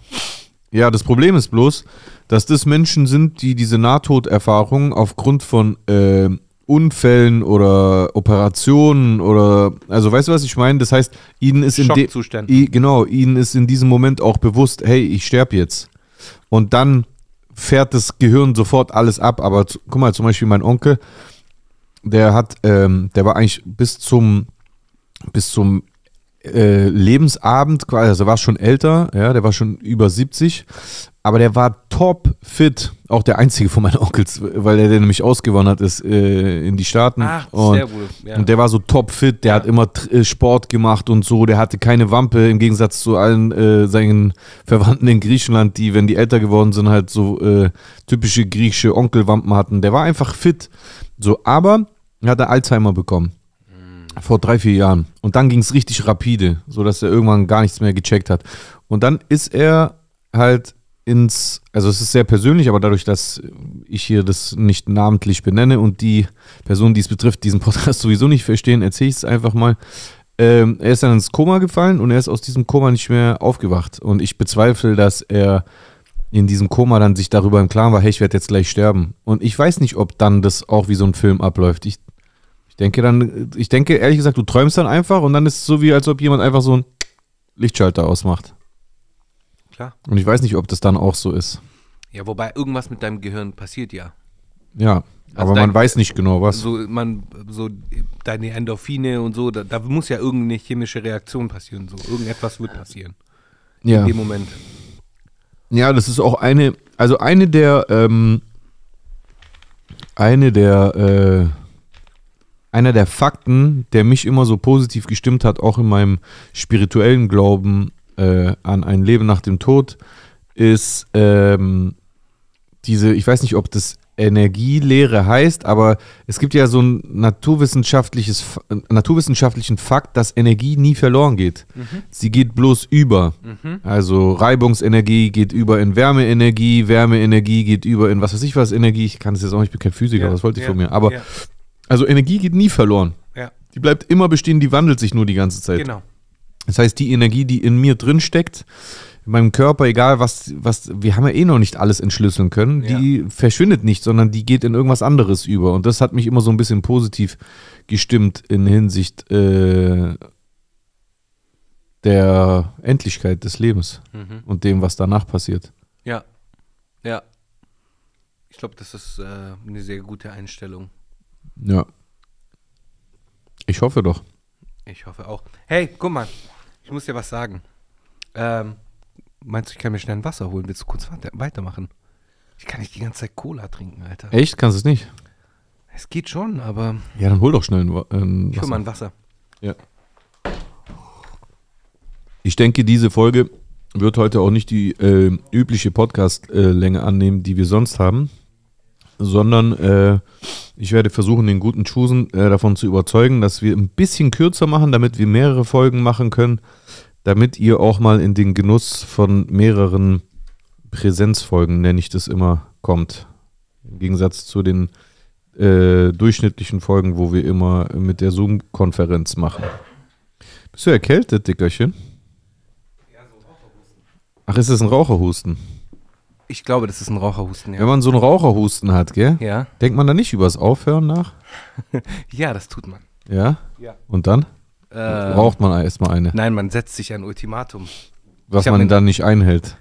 Ja, das Problem ist bloß, dass das Menschen sind, die diese Nahtoderfahrung aufgrund von äh, Unfällen oder Operationen oder also weißt du was ich meine? Das heißt, ihnen ist in dem genau ihnen ist in diesem Moment auch bewusst, hey, ich sterbe jetzt und dann fährt das Gehirn sofort alles ab. Aber guck mal, zum Beispiel mein Onkel, der hat, ähm, der war eigentlich bis zum bis zum äh, Lebensabend, quasi, also war schon älter, ja, der war schon über 70, aber der war top fit, auch der einzige von meinen Onkels, weil der, der nämlich ausgewandert ist äh, in die Staaten. Ach, und, sehr wohl. Ja. und der war so top fit, der ja. hat immer äh, Sport gemacht und so, der hatte keine Wampe, im Gegensatz zu allen äh, seinen Verwandten in Griechenland, die, wenn die älter geworden sind, halt so äh, typische griechische Onkelwampen hatten. Der war einfach fit. So, aber er hatte Alzheimer bekommen. Vor drei, vier Jahren. Und dann ging es richtig rapide, sodass er irgendwann gar nichts mehr gecheckt hat. Und dann ist er halt ins, also es ist sehr persönlich, aber dadurch, dass ich hier das nicht namentlich benenne und die Personen, die es betrifft, diesen Podcast sowieso nicht verstehen, erzähle ich es einfach mal. Ähm, er ist dann ins Koma gefallen und er ist aus diesem Koma nicht mehr aufgewacht. Und ich bezweifle, dass er in diesem Koma dann sich darüber im Klaren war, hey, ich werde jetzt gleich sterben. Und ich weiß nicht, ob dann das auch wie so ein Film abläuft. Ich ich denke dann, ich denke ehrlich gesagt, du träumst dann einfach und dann ist es so wie, als ob jemand einfach so einen Lichtschalter ausmacht. Klar. Und ich weiß nicht, ob das dann auch so ist. Ja, wobei irgendwas mit deinem Gehirn passiert ja. Ja, also aber dein, man weiß nicht genau was. So, man, so deine Endorphine und so, da, da muss ja irgendeine chemische Reaktion passieren. So. Irgendetwas wird passieren. Ja. In dem Moment. Ja, das ist auch eine, also eine der, ähm, eine der, äh, einer der Fakten, der mich immer so positiv gestimmt hat, auch in meinem spirituellen Glauben äh, an ein Leben nach dem Tod, ist ähm, diese, ich weiß nicht, ob das Energielehre heißt, aber es gibt ja so ein naturwissenschaftliches, naturwissenschaftlichen Fakt, dass Energie nie verloren geht. Mhm. Sie geht bloß über. Mhm. Also Reibungsenergie geht über in Wärmeenergie, Wärmeenergie geht über in was weiß ich was Energie. Ich kann es jetzt auch nicht, ich bin kein Physiker, ja, was wollte ich ja, von mir? Aber ja. Also Energie geht nie verloren. Ja. Die bleibt immer bestehen, die wandelt sich nur die ganze Zeit. Genau. Das heißt, die Energie, die in mir drin steckt, in meinem Körper, egal was, was, wir haben ja eh noch nicht alles entschlüsseln können, ja. die verschwindet nicht, sondern die geht in irgendwas anderes über. Und das hat mich immer so ein bisschen positiv gestimmt in Hinsicht äh, der Endlichkeit des Lebens mhm. und dem, was danach passiert. Ja, ja. Ich glaube, das ist äh, eine sehr gute Einstellung. Ja. Ich hoffe doch. Ich hoffe auch. Hey, guck mal, ich muss dir was sagen. Ähm, meinst du, ich kann mir schnell ein Wasser holen? Willst du kurz weitermachen? Ich kann nicht die ganze Zeit Cola trinken, Alter. Echt? Kannst du es nicht? Es geht schon, aber. Ja, dann hol doch schnell ein, äh, ein Wasser. Ich hol mal ein Wasser. Ja. Ich denke, diese Folge wird heute auch nicht die äh, übliche Podcast-Länge äh, annehmen, die wir sonst haben sondern äh, ich werde versuchen, den guten Chusen äh, davon zu überzeugen, dass wir ein bisschen kürzer machen, damit wir mehrere Folgen machen können, damit ihr auch mal in den Genuss von mehreren Präsenzfolgen, nenne ich das immer, kommt. Im Gegensatz zu den äh, durchschnittlichen Folgen, wo wir immer mit der Zoom-Konferenz machen. Bist du erkältet, Dickerchen? Ja, so Raucherhusten. Ach, ist es ein Raucherhusten? Ich glaube, das ist ein Raucherhusten, ja. Wenn man so einen Raucherhusten hat, gell? Ja. Denkt man da nicht übers Aufhören nach? ja, das tut man. Ja? Ja. Und dann? Äh, Raucht man erstmal eine? Nein, man setzt sich ein Ultimatum. Was man dann nicht einhält.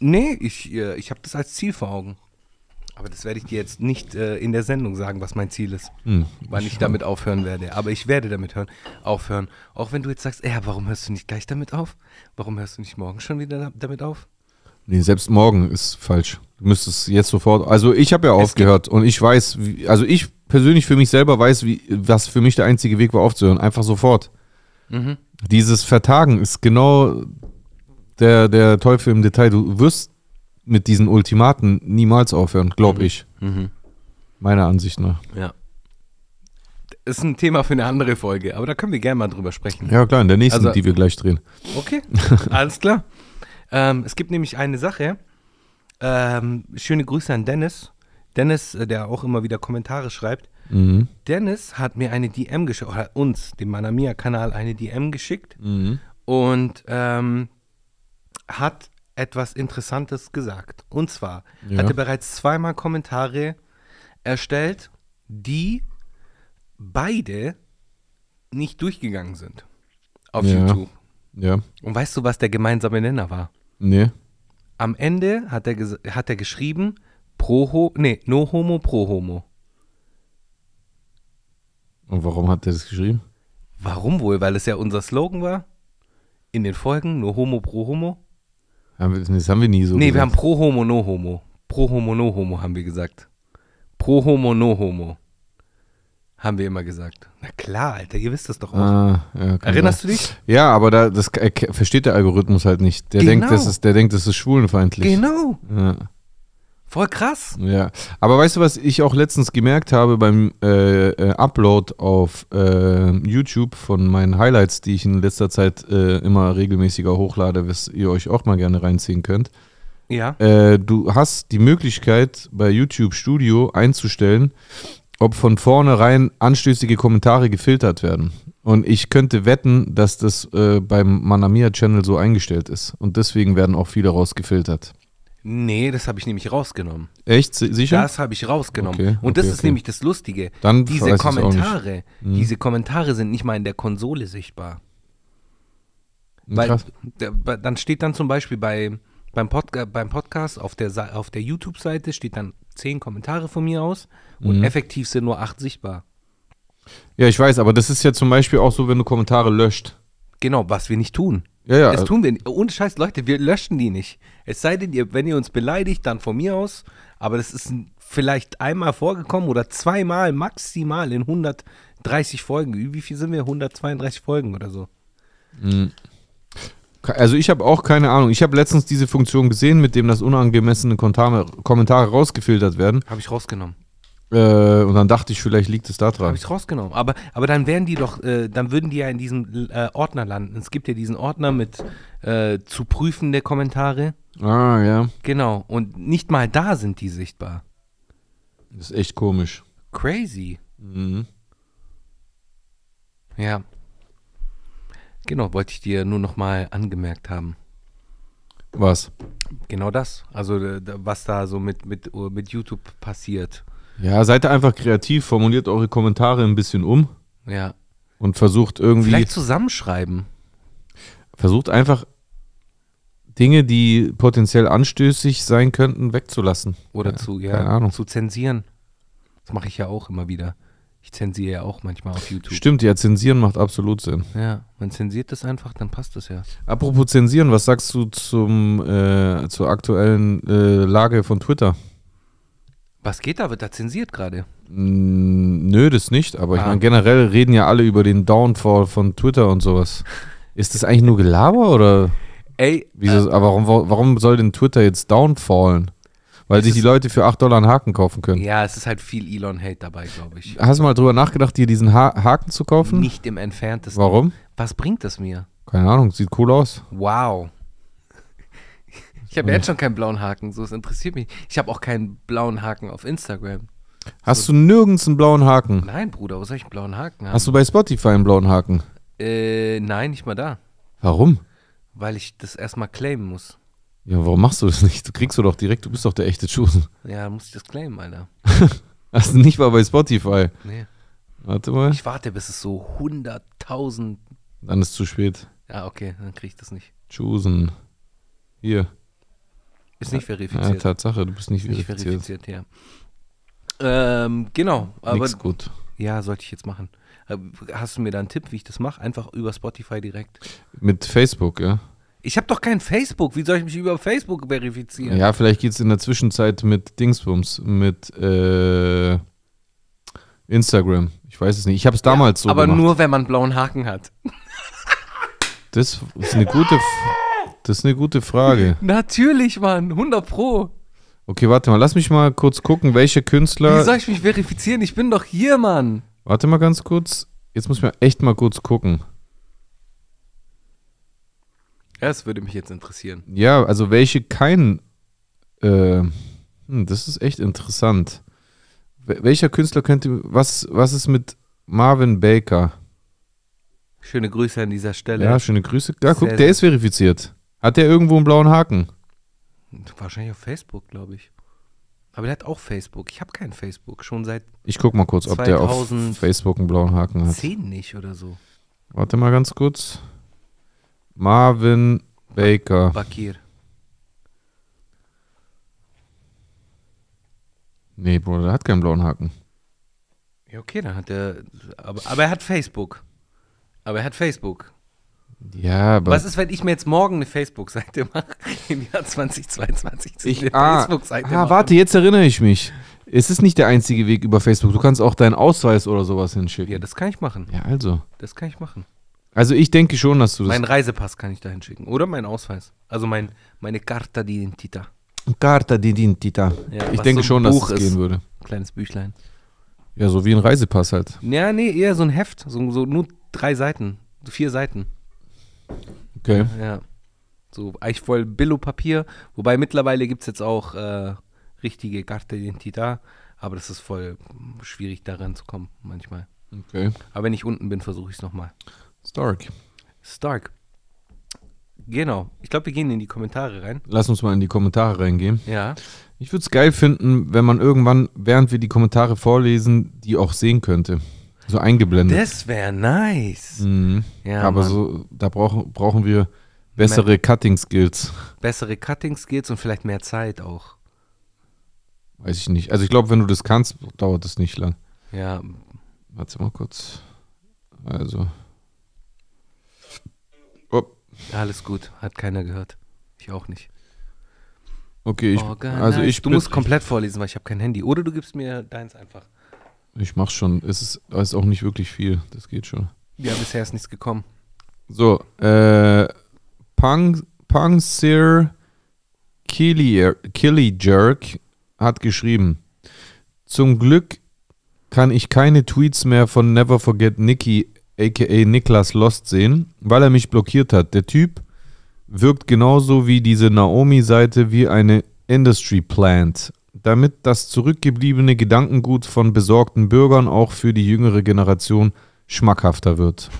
Nee, ich, äh, ich habe das als Ziel vor Augen. Aber das werde ich dir jetzt nicht äh, in der Sendung sagen, was mein Ziel ist. Hm, wann ich, ich damit aufhören werde. Aber ich werde damit hören, aufhören. Auch wenn du jetzt sagst, ja, äh, warum hörst du nicht gleich damit auf? Warum hörst du nicht morgen schon wieder damit auf? Nee, selbst morgen ist falsch. Du müsstest jetzt sofort. Also ich habe ja aufgehört und ich weiß, wie, also ich persönlich für mich selber weiß, wie, was für mich der einzige Weg war aufzuhören. Einfach sofort. Mhm. Dieses Vertagen ist genau der, der Teufel im Detail. Du wirst mit diesen Ultimaten niemals aufhören, glaube mhm. ich. Mhm. Meiner Ansicht nach. Ja. Ist ein Thema für eine andere Folge, aber da können wir gerne mal drüber sprechen. Ja, klar, in der nächsten, also, die wir gleich drehen. Okay, alles klar. Ähm, es gibt nämlich eine Sache. Ähm, schöne Grüße an Dennis. Dennis, äh, der auch immer wieder Kommentare schreibt. Mhm. Dennis hat mir eine DM geschickt, oder uns, dem Manamia-Kanal, eine DM geschickt mhm. und ähm, hat etwas Interessantes gesagt. Und zwar ja. hat er bereits zweimal Kommentare erstellt, die beide nicht durchgegangen sind auf ja. YouTube. Ja. Und weißt du, was der gemeinsame Nenner war? Nee. Am Ende hat er, hat er geschrieben, pro ho nee, no homo, pro homo. Und warum hat er das geschrieben? Warum wohl? Weil es ja unser Slogan war. In den Folgen, no homo, pro homo. Haben wir, das haben wir nie so Nee, gesagt. wir haben pro homo, no homo. Pro homo, no homo haben wir gesagt. Pro homo, no homo. Haben wir immer gesagt. Na klar, Alter, ihr wisst das doch auch. Ah, ja, Erinnerst sein. du dich? Ja, aber da, das äh, versteht der Algorithmus halt nicht. Der, genau. denkt, das ist, der denkt, das ist schwulenfeindlich. Genau. Ja. Voll krass. Ja, aber weißt du, was ich auch letztens gemerkt habe beim äh, äh, Upload auf äh, YouTube von meinen Highlights, die ich in letzter Zeit äh, immer regelmäßiger hochlade, was ihr euch auch mal gerne reinziehen könnt. Ja. Äh, du hast die Möglichkeit, bei YouTube Studio einzustellen, ob von vornherein anstößige Kommentare gefiltert werden. Und ich könnte wetten, dass das äh, beim Manamia-Channel so eingestellt ist. Und deswegen werden auch viele rausgefiltert. Nee, das habe ich nämlich rausgenommen. Echt? Sicher? Das habe ich rausgenommen. Okay, und das ist okay. nämlich das Lustige. Dann diese Kommentare, hm. diese Kommentare sind nicht mal in der Konsole sichtbar. Hm, Weil, Krass. dann steht dann zum Beispiel bei, beim, Pod äh, beim Podcast auf der, auf der YouTube-Seite steht dann zehn Kommentare von mir aus und mhm. effektiv sind nur acht sichtbar. Ja, ich weiß, aber das ist ja zum Beispiel auch so, wenn du Kommentare löscht. Genau, was wir nicht tun. Ja, ja. Das also tun wir nicht. Ohne Scheiß, Leute, wir löschen die nicht. Es sei denn, ihr, wenn ihr uns beleidigt, dann von mir aus. Aber das ist vielleicht einmal vorgekommen oder zweimal maximal in 130 Folgen. Wie viel sind wir? 132 Folgen oder so. Mhm. Also ich habe auch keine Ahnung. Ich habe letztens diese Funktion gesehen, mit dem das unangemessene Kommentare rausgefiltert werden. Habe ich rausgenommen. Äh, und dann dachte ich, vielleicht liegt es da dran. Habe ich rausgenommen. Aber, aber dann wären die doch, äh, dann würden die ja in diesem äh, Ordner landen. Es gibt ja diesen Ordner mit äh, zu prüfen der Kommentare. Ah, ja. Genau. Und nicht mal da sind die sichtbar. Das ist echt komisch. Crazy. Mhm. Ja. Genau, wollte ich dir nur nochmal angemerkt haben. Was? Genau das. Also, äh, was da so mit, mit, uh, mit YouTube passiert. Ja, seid einfach kreativ, formuliert eure Kommentare ein bisschen um. Ja. Und versucht irgendwie. Vielleicht zusammenschreiben. Versucht einfach Dinge, die potenziell anstößig sein könnten, wegzulassen. Oder ja, zu, ja, zu zensieren. Das mache ich ja auch immer wieder. Ich zensiere ja auch manchmal auf YouTube. Stimmt, ja, zensieren macht absolut Sinn. Ja, man zensiert das einfach, dann passt das ja. Apropos zensieren, was sagst du zum, äh, zur aktuellen äh, Lage von Twitter? Was geht da? Wird da zensiert gerade? Hm, nö, das nicht, aber ah. ich meine, generell reden ja alle über den Downfall von Twitter und sowas. Ist das eigentlich nur Gelaber oder? Ey. Wieso, äh, aber warum, warum soll denn Twitter jetzt downfallen? weil es sich die Leute für 8 Dollar einen Haken kaufen können. Ja, es ist halt viel Elon-Hate dabei, glaube ich. Hast du mal drüber nachgedacht, dir diesen ha Haken zu kaufen? Nicht im entferntesten. Warum? Was bringt das mir? Keine Ahnung, sieht cool aus. Wow. Ich habe jetzt schon keinen blauen Haken, so es interessiert mich. Ich habe auch keinen blauen Haken auf Instagram. Hast so. du nirgends einen blauen Haken? Nein, Bruder, wo soll ich einen blauen Haken haben? Hast du bei Spotify einen blauen Haken? Äh, nein, nicht mal da. Warum? Weil ich das erstmal claimen muss. Ja, warum machst du das nicht? Du kriegst du doch direkt, du bist doch der echte Schusen. Ja, dann muss ich das claimen, Alter. Hast du nicht mal bei Spotify? Nee. Warte mal. Ich warte, bis es so 100.000. Dann ist es zu spät. Ja, okay, dann krieg ich das nicht. Schusen. Hier. Ist nicht verifiziert. Ja, Tatsache, du bist nicht verifiziert. Nicht verifiziert, ja. Ähm, genau. Aber, Nix gut. Ja, sollte ich jetzt machen. Äh, hast du mir da einen Tipp, wie ich das mache? Einfach über Spotify direkt. Mit Facebook, ja? Ich habe doch kein Facebook. Wie soll ich mich über Facebook verifizieren? Ja, vielleicht geht es in der Zwischenzeit mit Dingsbums, mit äh, Instagram. Ich weiß es nicht. Ich habe es damals ja, so aber gemacht. Aber nur, wenn man blauen Haken hat. Das ist eine gute, das ist eine gute Frage. Natürlich, Mann. 100 Pro. Okay, warte mal. Lass mich mal kurz gucken, welche Künstler. Wie soll ich mich verifizieren? Ich bin doch hier, Mann. Warte mal ganz kurz. Jetzt muss ich mir echt mal kurz gucken. Ja, das würde mich jetzt interessieren. Ja, also welche kein. Äh, hm, das ist echt interessant. Welcher Künstler könnte. Was, was ist mit Marvin Baker? Schöne Grüße an dieser Stelle. Ja, schöne Grüße. Ja, guck, der ist verifiziert. Hat der irgendwo einen blauen Haken? Wahrscheinlich auf Facebook, glaube ich. Aber der hat auch Facebook. Ich habe kein Facebook. Schon seit. Ich guck mal kurz, ob der auf Facebook einen blauen Haken hat. Zehn nicht oder so. Warte mal ganz kurz. Marvin Baker. Bakir. Nee, Bruder, der hat keinen blauen Haken. Ja, okay, dann hat er. Aber, aber er hat Facebook. Aber er hat Facebook. Ja, aber. Was ist, wenn ich mir jetzt morgen eine Facebook-Seite mache? Im Jahr 2022 ich, ah, Facebook-Seite. Ah, warte, jetzt erinnere ich mich. Es ist nicht der einzige Weg über Facebook. Du kannst auch deinen Ausweis oder sowas hinschicken. Ja, das kann ich machen. Ja, also. Das kann ich machen. Also ich denke schon, dass du das. Mein Reisepass kann ich da hinschicken. Oder meinen Ausweis. Also mein, meine Carta d'identità. Carta d'identità. Ja, ich denke so schon, Buch dass es das gehen würde. Kleines Büchlein. Ja, so wie ein Reisepass halt. Ja, nee, eher so ein Heft. So, so nur drei Seiten. So vier Seiten. Okay. Ja. So eigentlich voll Billo-Papier. Wobei mittlerweile gibt es jetzt auch äh, richtige Carta d'identità. Aber das ist voll schwierig, da ranzukommen manchmal. Okay. Aber wenn ich unten bin, versuche ich es nochmal. Stark. Stark. Genau. Ich glaube, wir gehen in die Kommentare rein. Lass uns mal in die Kommentare reingehen. Ja. Ich würde es geil finden, wenn man irgendwann, während wir die Kommentare vorlesen, die auch sehen könnte. So eingeblendet. Das wäre nice. Mhm. Ja, Aber Mann. so, da brauch, brauchen wir bessere mehr, Cutting Skills. Bessere Cutting Skills und vielleicht mehr Zeit auch. Weiß ich nicht. Also ich glaube, wenn du das kannst, dauert es nicht lang. Ja. Warte mal kurz. Also. Alles gut, hat keiner gehört. Ich auch nicht. Okay, ich, Organize. also ich Du musst komplett vorlesen, weil ich habe kein Handy. Oder du gibst mir deins einfach. Ich mach's schon. Es ist, es ist auch nicht wirklich viel. Das geht schon. Ja, bisher ist nichts gekommen. So, äh, Pang, Pangsir Killijerk hat geschrieben: Zum Glück kann ich keine Tweets mehr von Never Forget Nikki aka Niklas Lost, sehen, weil er mich blockiert hat. Der Typ wirkt genauso wie diese Naomi-Seite wie eine Industry Plant, damit das zurückgebliebene Gedankengut von besorgten Bürgern auch für die jüngere Generation schmackhafter wird.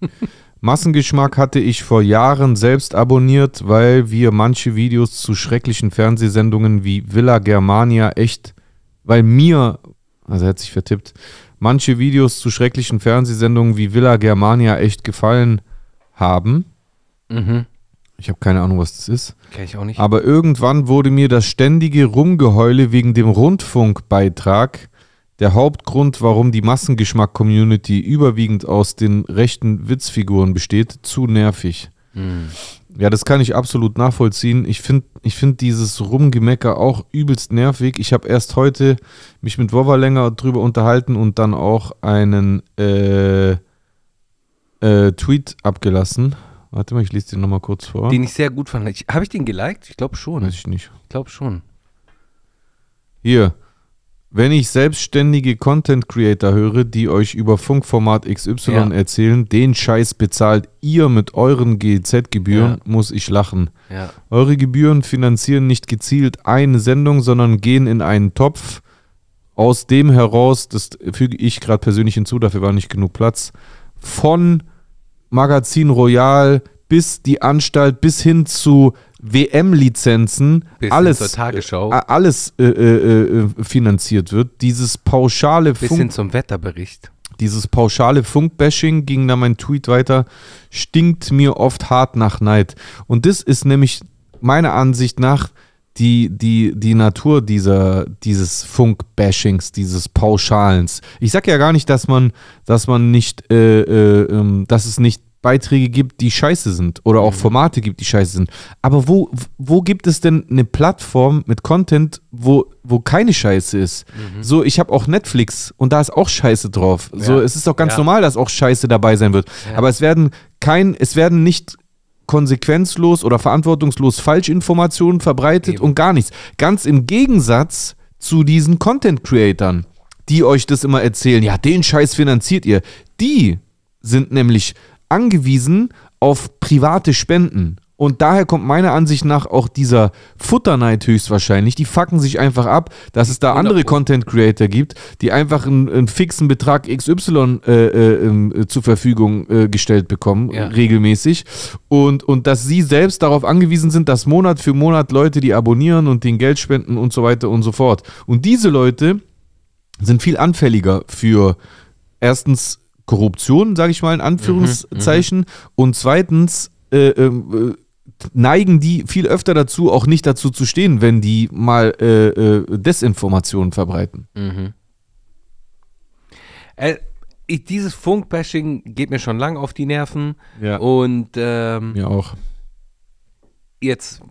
Massengeschmack hatte ich vor Jahren selbst abonniert, weil wir manche Videos zu schrecklichen Fernsehsendungen wie Villa Germania echt, weil mir, also er hat sich vertippt, manche Videos zu schrecklichen Fernsehsendungen wie Villa Germania echt gefallen haben. Mhm. Ich habe keine Ahnung, was das ist. Kenn ich auch nicht. Aber irgendwann wurde mir das ständige Rumgeheule wegen dem Rundfunkbeitrag der Hauptgrund, warum die Massengeschmack-Community überwiegend aus den rechten Witzfiguren besteht, zu nervig. Mhm. Ja, das kann ich absolut nachvollziehen. Ich finde ich find dieses Rumgemecker auch übelst nervig. Ich habe erst heute mich mit Wova länger drüber unterhalten und dann auch einen äh, äh, Tweet abgelassen. Warte mal, ich lese den nochmal kurz vor. Den ich sehr gut fand. Habe ich den geliked? Ich glaube schon. Weiß ich nicht. Ich glaube schon. Hier. Wenn ich selbstständige Content Creator höre, die euch über Funkformat XY ja. erzählen, den Scheiß bezahlt ihr mit euren GEZ-Gebühren, ja. muss ich lachen. Ja. Eure Gebühren finanzieren nicht gezielt eine Sendung, sondern gehen in einen Topf. Aus dem heraus, das füge ich gerade persönlich hinzu, dafür war nicht genug Platz, von Magazin Royal bis die Anstalt bis hin zu WM-Lizenzen, alles, zur Tagesschau. Äh, alles äh, äh, äh, finanziert wird. Dieses pauschale Funk Bisschen zum Wetterbericht. Dieses pauschale Funkbashing ging dann mein Tweet weiter, stinkt mir oft hart nach Neid. Und das ist nämlich meiner Ansicht nach die, die, die Natur dieser, dieses Funk-Bashings, dieses Pauschalens. Ich sage ja gar nicht, dass man, dass man nicht, äh, äh, ähm, dass es nicht Beiträge gibt, die scheiße sind oder auch mhm. Formate gibt, die scheiße sind. Aber wo, wo gibt es denn eine Plattform mit Content, wo, wo keine Scheiße ist? Mhm. So, ich habe auch Netflix und da ist auch Scheiße drauf. Ja. es ist doch ganz ja. normal, dass auch Scheiße dabei sein wird. Ja. Aber es werden kein, es werden nicht konsequenzlos oder verantwortungslos Falschinformationen verbreitet Eben. und gar nichts. Ganz im Gegensatz zu diesen Content-Creatern, die euch das immer erzählen, ja, den Scheiß finanziert ihr. Die sind nämlich angewiesen auf private Spenden. Und daher kommt meiner Ansicht nach auch dieser Futterneid höchstwahrscheinlich. Die fucken sich einfach ab, dass es da andere Content Creator gibt, die einfach einen, einen fixen Betrag XY äh, äh, ähm, äh, zur Verfügung äh, gestellt bekommen, ja. regelmäßig. Und, und dass sie selbst darauf angewiesen sind, dass Monat für Monat Leute, die abonnieren und den Geld spenden und so weiter und so fort. Und diese Leute sind viel anfälliger für erstens Korruption, sage ich mal in mhm, Anführungszeichen. Mhm, und zweitens äh, äh, äh, neigen die viel öfter dazu, auch nicht dazu zu stehen, wenn die mal äh, äh Desinformationen verbreiten. Mhm. Äh, ich, dieses Funkbashing geht mir schon lange auf die Nerven. Ja. Und ähm, mir auch. Jetzt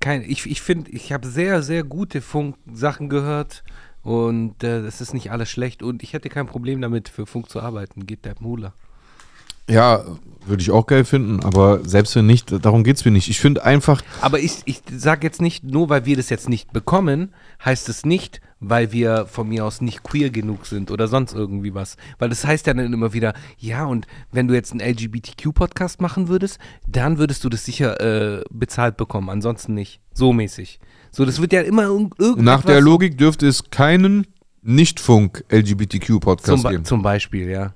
kein, ich finde, ich, find, ich habe sehr, sehr gute Funk-Sachen gehört. Und äh, das ist nicht alles schlecht. Und ich hätte kein Problem damit, für Funk zu arbeiten. Geht der Mula. Ja, würde ich auch geil finden, aber selbst wenn nicht, darum geht es mir nicht. Ich finde einfach. Aber ich, ich sage jetzt nicht, nur weil wir das jetzt nicht bekommen, heißt es nicht, weil wir von mir aus nicht queer genug sind oder sonst irgendwie was. Weil das heißt ja dann immer wieder, ja, und wenn du jetzt einen LGBTQ-Podcast machen würdest, dann würdest du das sicher äh, bezahlt bekommen, ansonsten nicht. So mäßig. So, das wird ja immer irgendwas. Nach der Logik dürfte es keinen Nicht-Funk-LGBTQ-Podcast geben. Zum Beispiel, ja.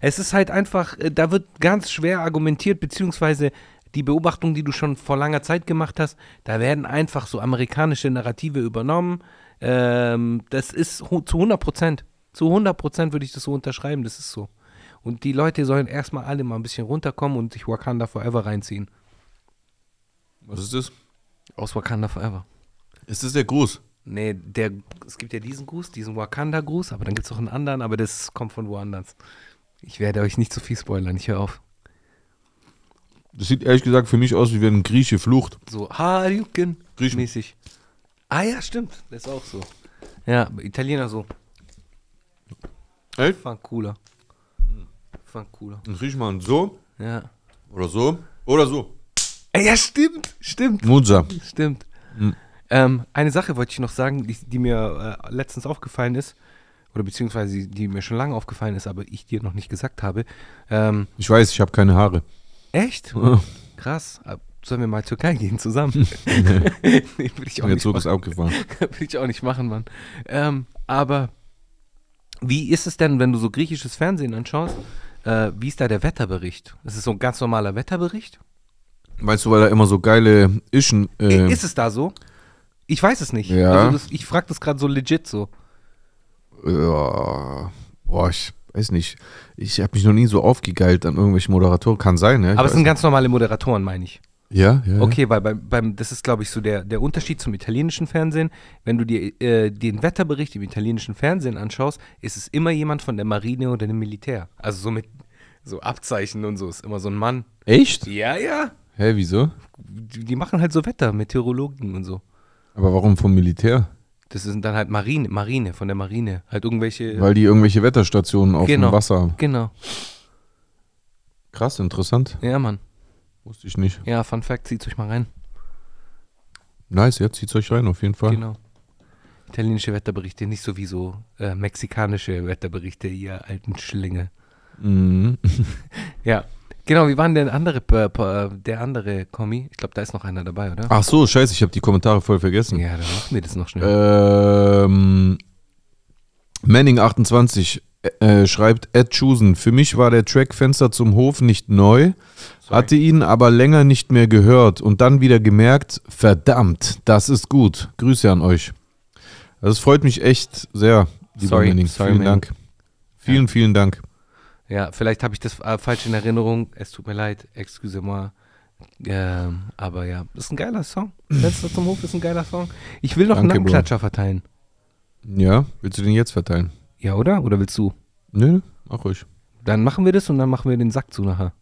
Es ist halt einfach, äh, da wird ganz schwer argumentiert, beziehungsweise die Beobachtung, die du schon vor langer Zeit gemacht hast, da werden einfach so amerikanische Narrative übernommen. Ähm, das ist zu 100 Prozent. Zu 100 Prozent würde ich das so unterschreiben, das ist so. Und die Leute sollen erstmal alle mal ein bisschen runterkommen und sich Wakanda Forever reinziehen. Was ist das? Aus Wakanda Forever. Ist das der Gruß? Nee, der, es gibt ja diesen Gruß, diesen Wakanda-Gruß, aber dann gibt es auch einen anderen, aber das kommt von woanders. Ich werde euch nicht zu viel spoilern, ich höre auf. Das sieht ehrlich gesagt für mich aus, wie wenn ein Grieche flucht. So, Hariuken. Griechen. Ah ja, stimmt. Das ist auch so. Ja, Italiener so. Echt? Fand cooler. Fand cooler. Ein Griechmann so. Ja. Oder so. Oder so. Ja, stimmt, stimmt. Munsa. Stimmt. Mhm. Ähm, eine Sache wollte ich noch sagen, die, die mir äh, letztens aufgefallen ist, oder beziehungsweise die, die mir schon lange aufgefallen ist, aber ich dir noch nicht gesagt habe. Ähm, ich weiß, ich habe keine Haare. Echt? Oh. Krass. Äh, sollen wir mal Türkei gehen zusammen? nee, nee will ich auch Der nicht Zug machen. ist abgefahren. will ich auch nicht machen, Mann. Ähm, aber wie ist es denn, wenn du so griechisches Fernsehen anschaust? Äh, wie ist da der Wetterbericht? Ist es so ein ganz normaler Wetterbericht? Weißt du, weil da immer so geile Ischen. Äh ist es da so? Ich weiß es nicht. Ja. Also das, ich frage das gerade so legit so. Ja. Boah, ich weiß nicht. Ich habe mich noch nie so aufgegeilt an irgendwelche Moderatoren. Kann sein, ne? Ich Aber es sind ganz normale Moderatoren, meine ich. Ja, ja. Okay, weil beim, beim das ist, glaube ich, so der, der Unterschied zum italienischen Fernsehen. Wenn du dir äh, den Wetterbericht im italienischen Fernsehen anschaust, ist es immer jemand von der Marine oder dem Militär. Also so mit so Abzeichen und so ist immer so ein Mann. Echt? Ja, ja. Hä, wieso? Die, die machen halt so Wetter, Meteorologen und so. Aber warum vom Militär? Das sind dann halt Marine, Marine, von der Marine. Halt irgendwelche. Weil die irgendwelche Wetterstationen auf genau, dem Wasser haben. Genau. Krass, interessant. Ja, Mann. Wusste ich nicht. Ja, Fun Fact, zieht's euch mal rein. Nice, ja, zieht's euch rein, auf jeden Fall. Genau. Italienische Wetterberichte, nicht sowieso äh, mexikanische Wetterberichte, ihr alten Schlinge. Mhm. ja. Genau, wie waren denn andere, äh, der andere Kommi? Ich glaube, da ist noch einer dabei, oder? Ach so, scheiße, ich habe die Kommentare voll vergessen. Ja, dann machen wir das noch schnell. Ähm, Manning28 äh, äh, schreibt Ed Chusen. Für mich war der Track Fenster zum Hof nicht neu, Sorry. hatte ihn aber länger nicht mehr gehört und dann wieder gemerkt, verdammt, das ist gut. Grüße an euch. Das also freut mich echt sehr, lieber sorry, Manning. Sorry, vielen Manning. Dank. Vielen, ja. vielen Dank. Ja, vielleicht habe ich das äh, falsch in Erinnerung. Es tut mir leid, excusez-moi. Ähm, aber ja, das ist ein geiler Song. Letzter zum Hof ist ein geiler Song. Ich will noch Danke, einen Nackenklatscher verteilen. Ja, willst du den jetzt verteilen? Ja, oder? Oder willst du? Nö, mach ruhig. Dann machen wir das und dann machen wir den Sack zu nachher.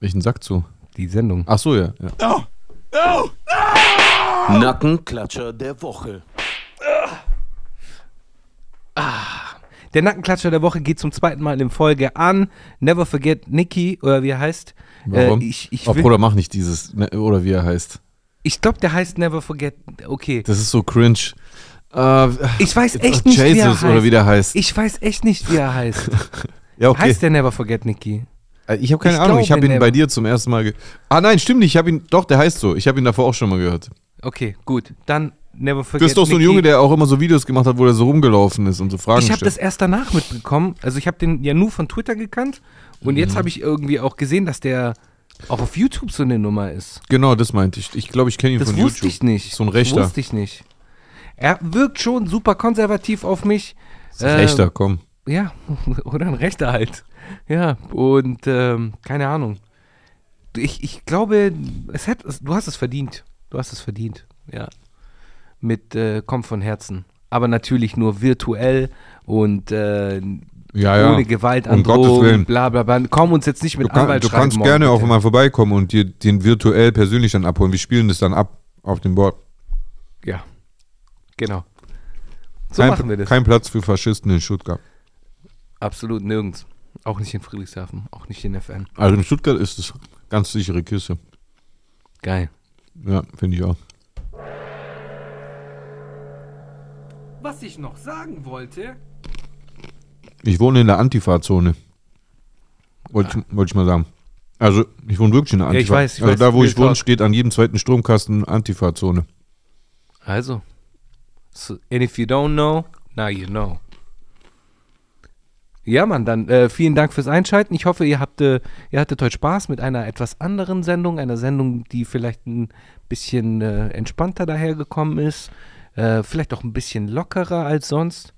Welchen Sack zu? Die Sendung. Ach so, ja. ja. Oh, oh, oh. Nackenklatscher der Woche. Ah. ah. Der Nackenklatscher der Woche geht zum zweiten Mal in Folge an. Never forget Nicky, oder wie er heißt. Warum? Äh, ich, ich Ach, Bruder, mach nicht dieses, ne, oder wie er heißt. Ich glaube, der heißt Never Forget, okay. Das ist so cringe. Äh, ich weiß äh, echt nicht, Jesus, wie er heißt. oder wie der heißt. Ich weiß echt nicht, wie er heißt. ja, okay. Heißt der Never Forget Nicky? Äh, ich habe keine ich Ahnung, glaub, ich habe ihn bei dir zum ersten Mal. Ah nein, stimmt nicht, ich habe ihn, doch, der heißt so. Ich habe ihn davor auch schon mal gehört. Okay, gut. Dann Never Forget. Du bist doch so ein Junge, der auch immer so Videos gemacht hat, wo er so rumgelaufen ist und so Fragen Ich habe das erst danach mitbekommen. Also ich habe den ja nur von Twitter gekannt und mhm. jetzt habe ich irgendwie auch gesehen, dass der auch auf YouTube so eine Nummer ist. Genau, das meinte ich. Ich glaube, ich kenne ihn das von YouTube. Das wusste ich nicht. So ein Rechter. Das wusste ich nicht. Er wirkt schon super konservativ auf mich. ist Äh, Rechter, ähm, komm. Ja, oder ein Rechter halt. Ja, und ähm, keine Ahnung. Ich, ich glaube, es hat, du hast es verdient. Du hast es verdient. Ja mit äh, Kommt von Herzen. Aber natürlich nur virtuell und äh, ja, ja. ohne Gewalt an um Drogen, bla bla bla. Komm uns jetzt nicht mit du kann, Du kannst morgen, gerne bitte. auch mal vorbeikommen und dir den virtuell persönlich dann abholen. Wir spielen das dann ab auf dem Board. Ja, genau. So kein, machen wir das. Kein Platz für Faschisten in Stuttgart. Absolut nirgends. Auch nicht in Friedrichshafen, auch nicht in FN. Also in Stuttgart ist es ganz sichere Kiste. Geil. Ja, finde ich auch. Was ich noch sagen wollte. Ich wohne in der Antifa-Zone. Wollte, ah. wollte ich mal sagen. Also, ich wohne wirklich in der Antifa. Ja, ich weiß, ich also, weiß, da, wo ich wohne, steht an jedem zweiten Stromkasten Antifa-Zone. Also. So, and if you don't know, now you know. Ja, Mann, dann äh, vielen Dank fürs Einschalten. Ich hoffe, ihr, habt, äh, ihr hattet heute Spaß mit einer etwas anderen Sendung, einer Sendung, die vielleicht ein bisschen äh, entspannter dahergekommen ist. Äh, vielleicht auch ein bisschen lockerer als sonst.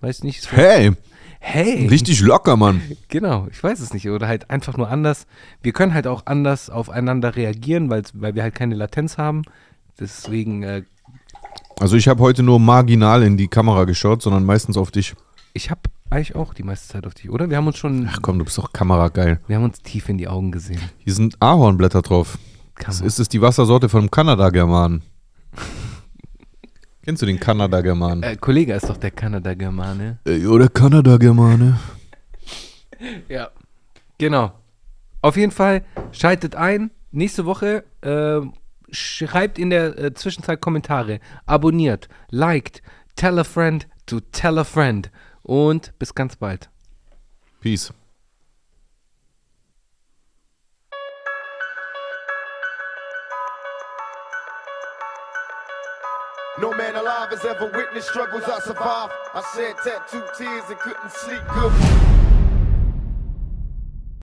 Weiß nicht. Hey! Hey! Richtig locker, Mann. Genau, ich weiß es nicht. Oder halt einfach nur anders. Wir können halt auch anders aufeinander reagieren, weil, wir halt keine Latenz haben. Deswegen. Äh, also, ich habe heute nur marginal in die Kamera geschaut, sondern meistens auf dich. Ich habe eigentlich auch die meiste Zeit auf dich, oder? Wir haben uns schon. Ach komm, du bist doch kamerageil. Wir haben uns tief in die Augen gesehen. Hier sind Ahornblätter drauf. Das ist es die Wassersorte vom Kanada-Germanen. Kennst du den Kanada-Germanen? Äh, Kollege ist doch der Kanada-Germane. Äh, oder Kanada-Germane. ja, genau. Auf jeden Fall, schaltet ein. Nächste Woche äh, schreibt in der äh, Zwischenzeit Kommentare. Abonniert, liked, tell a friend to tell a friend. Und bis ganz bald. Peace. No man alive has ever witnessed struggles I survived. I shed tattooed tears and couldn't sleep good.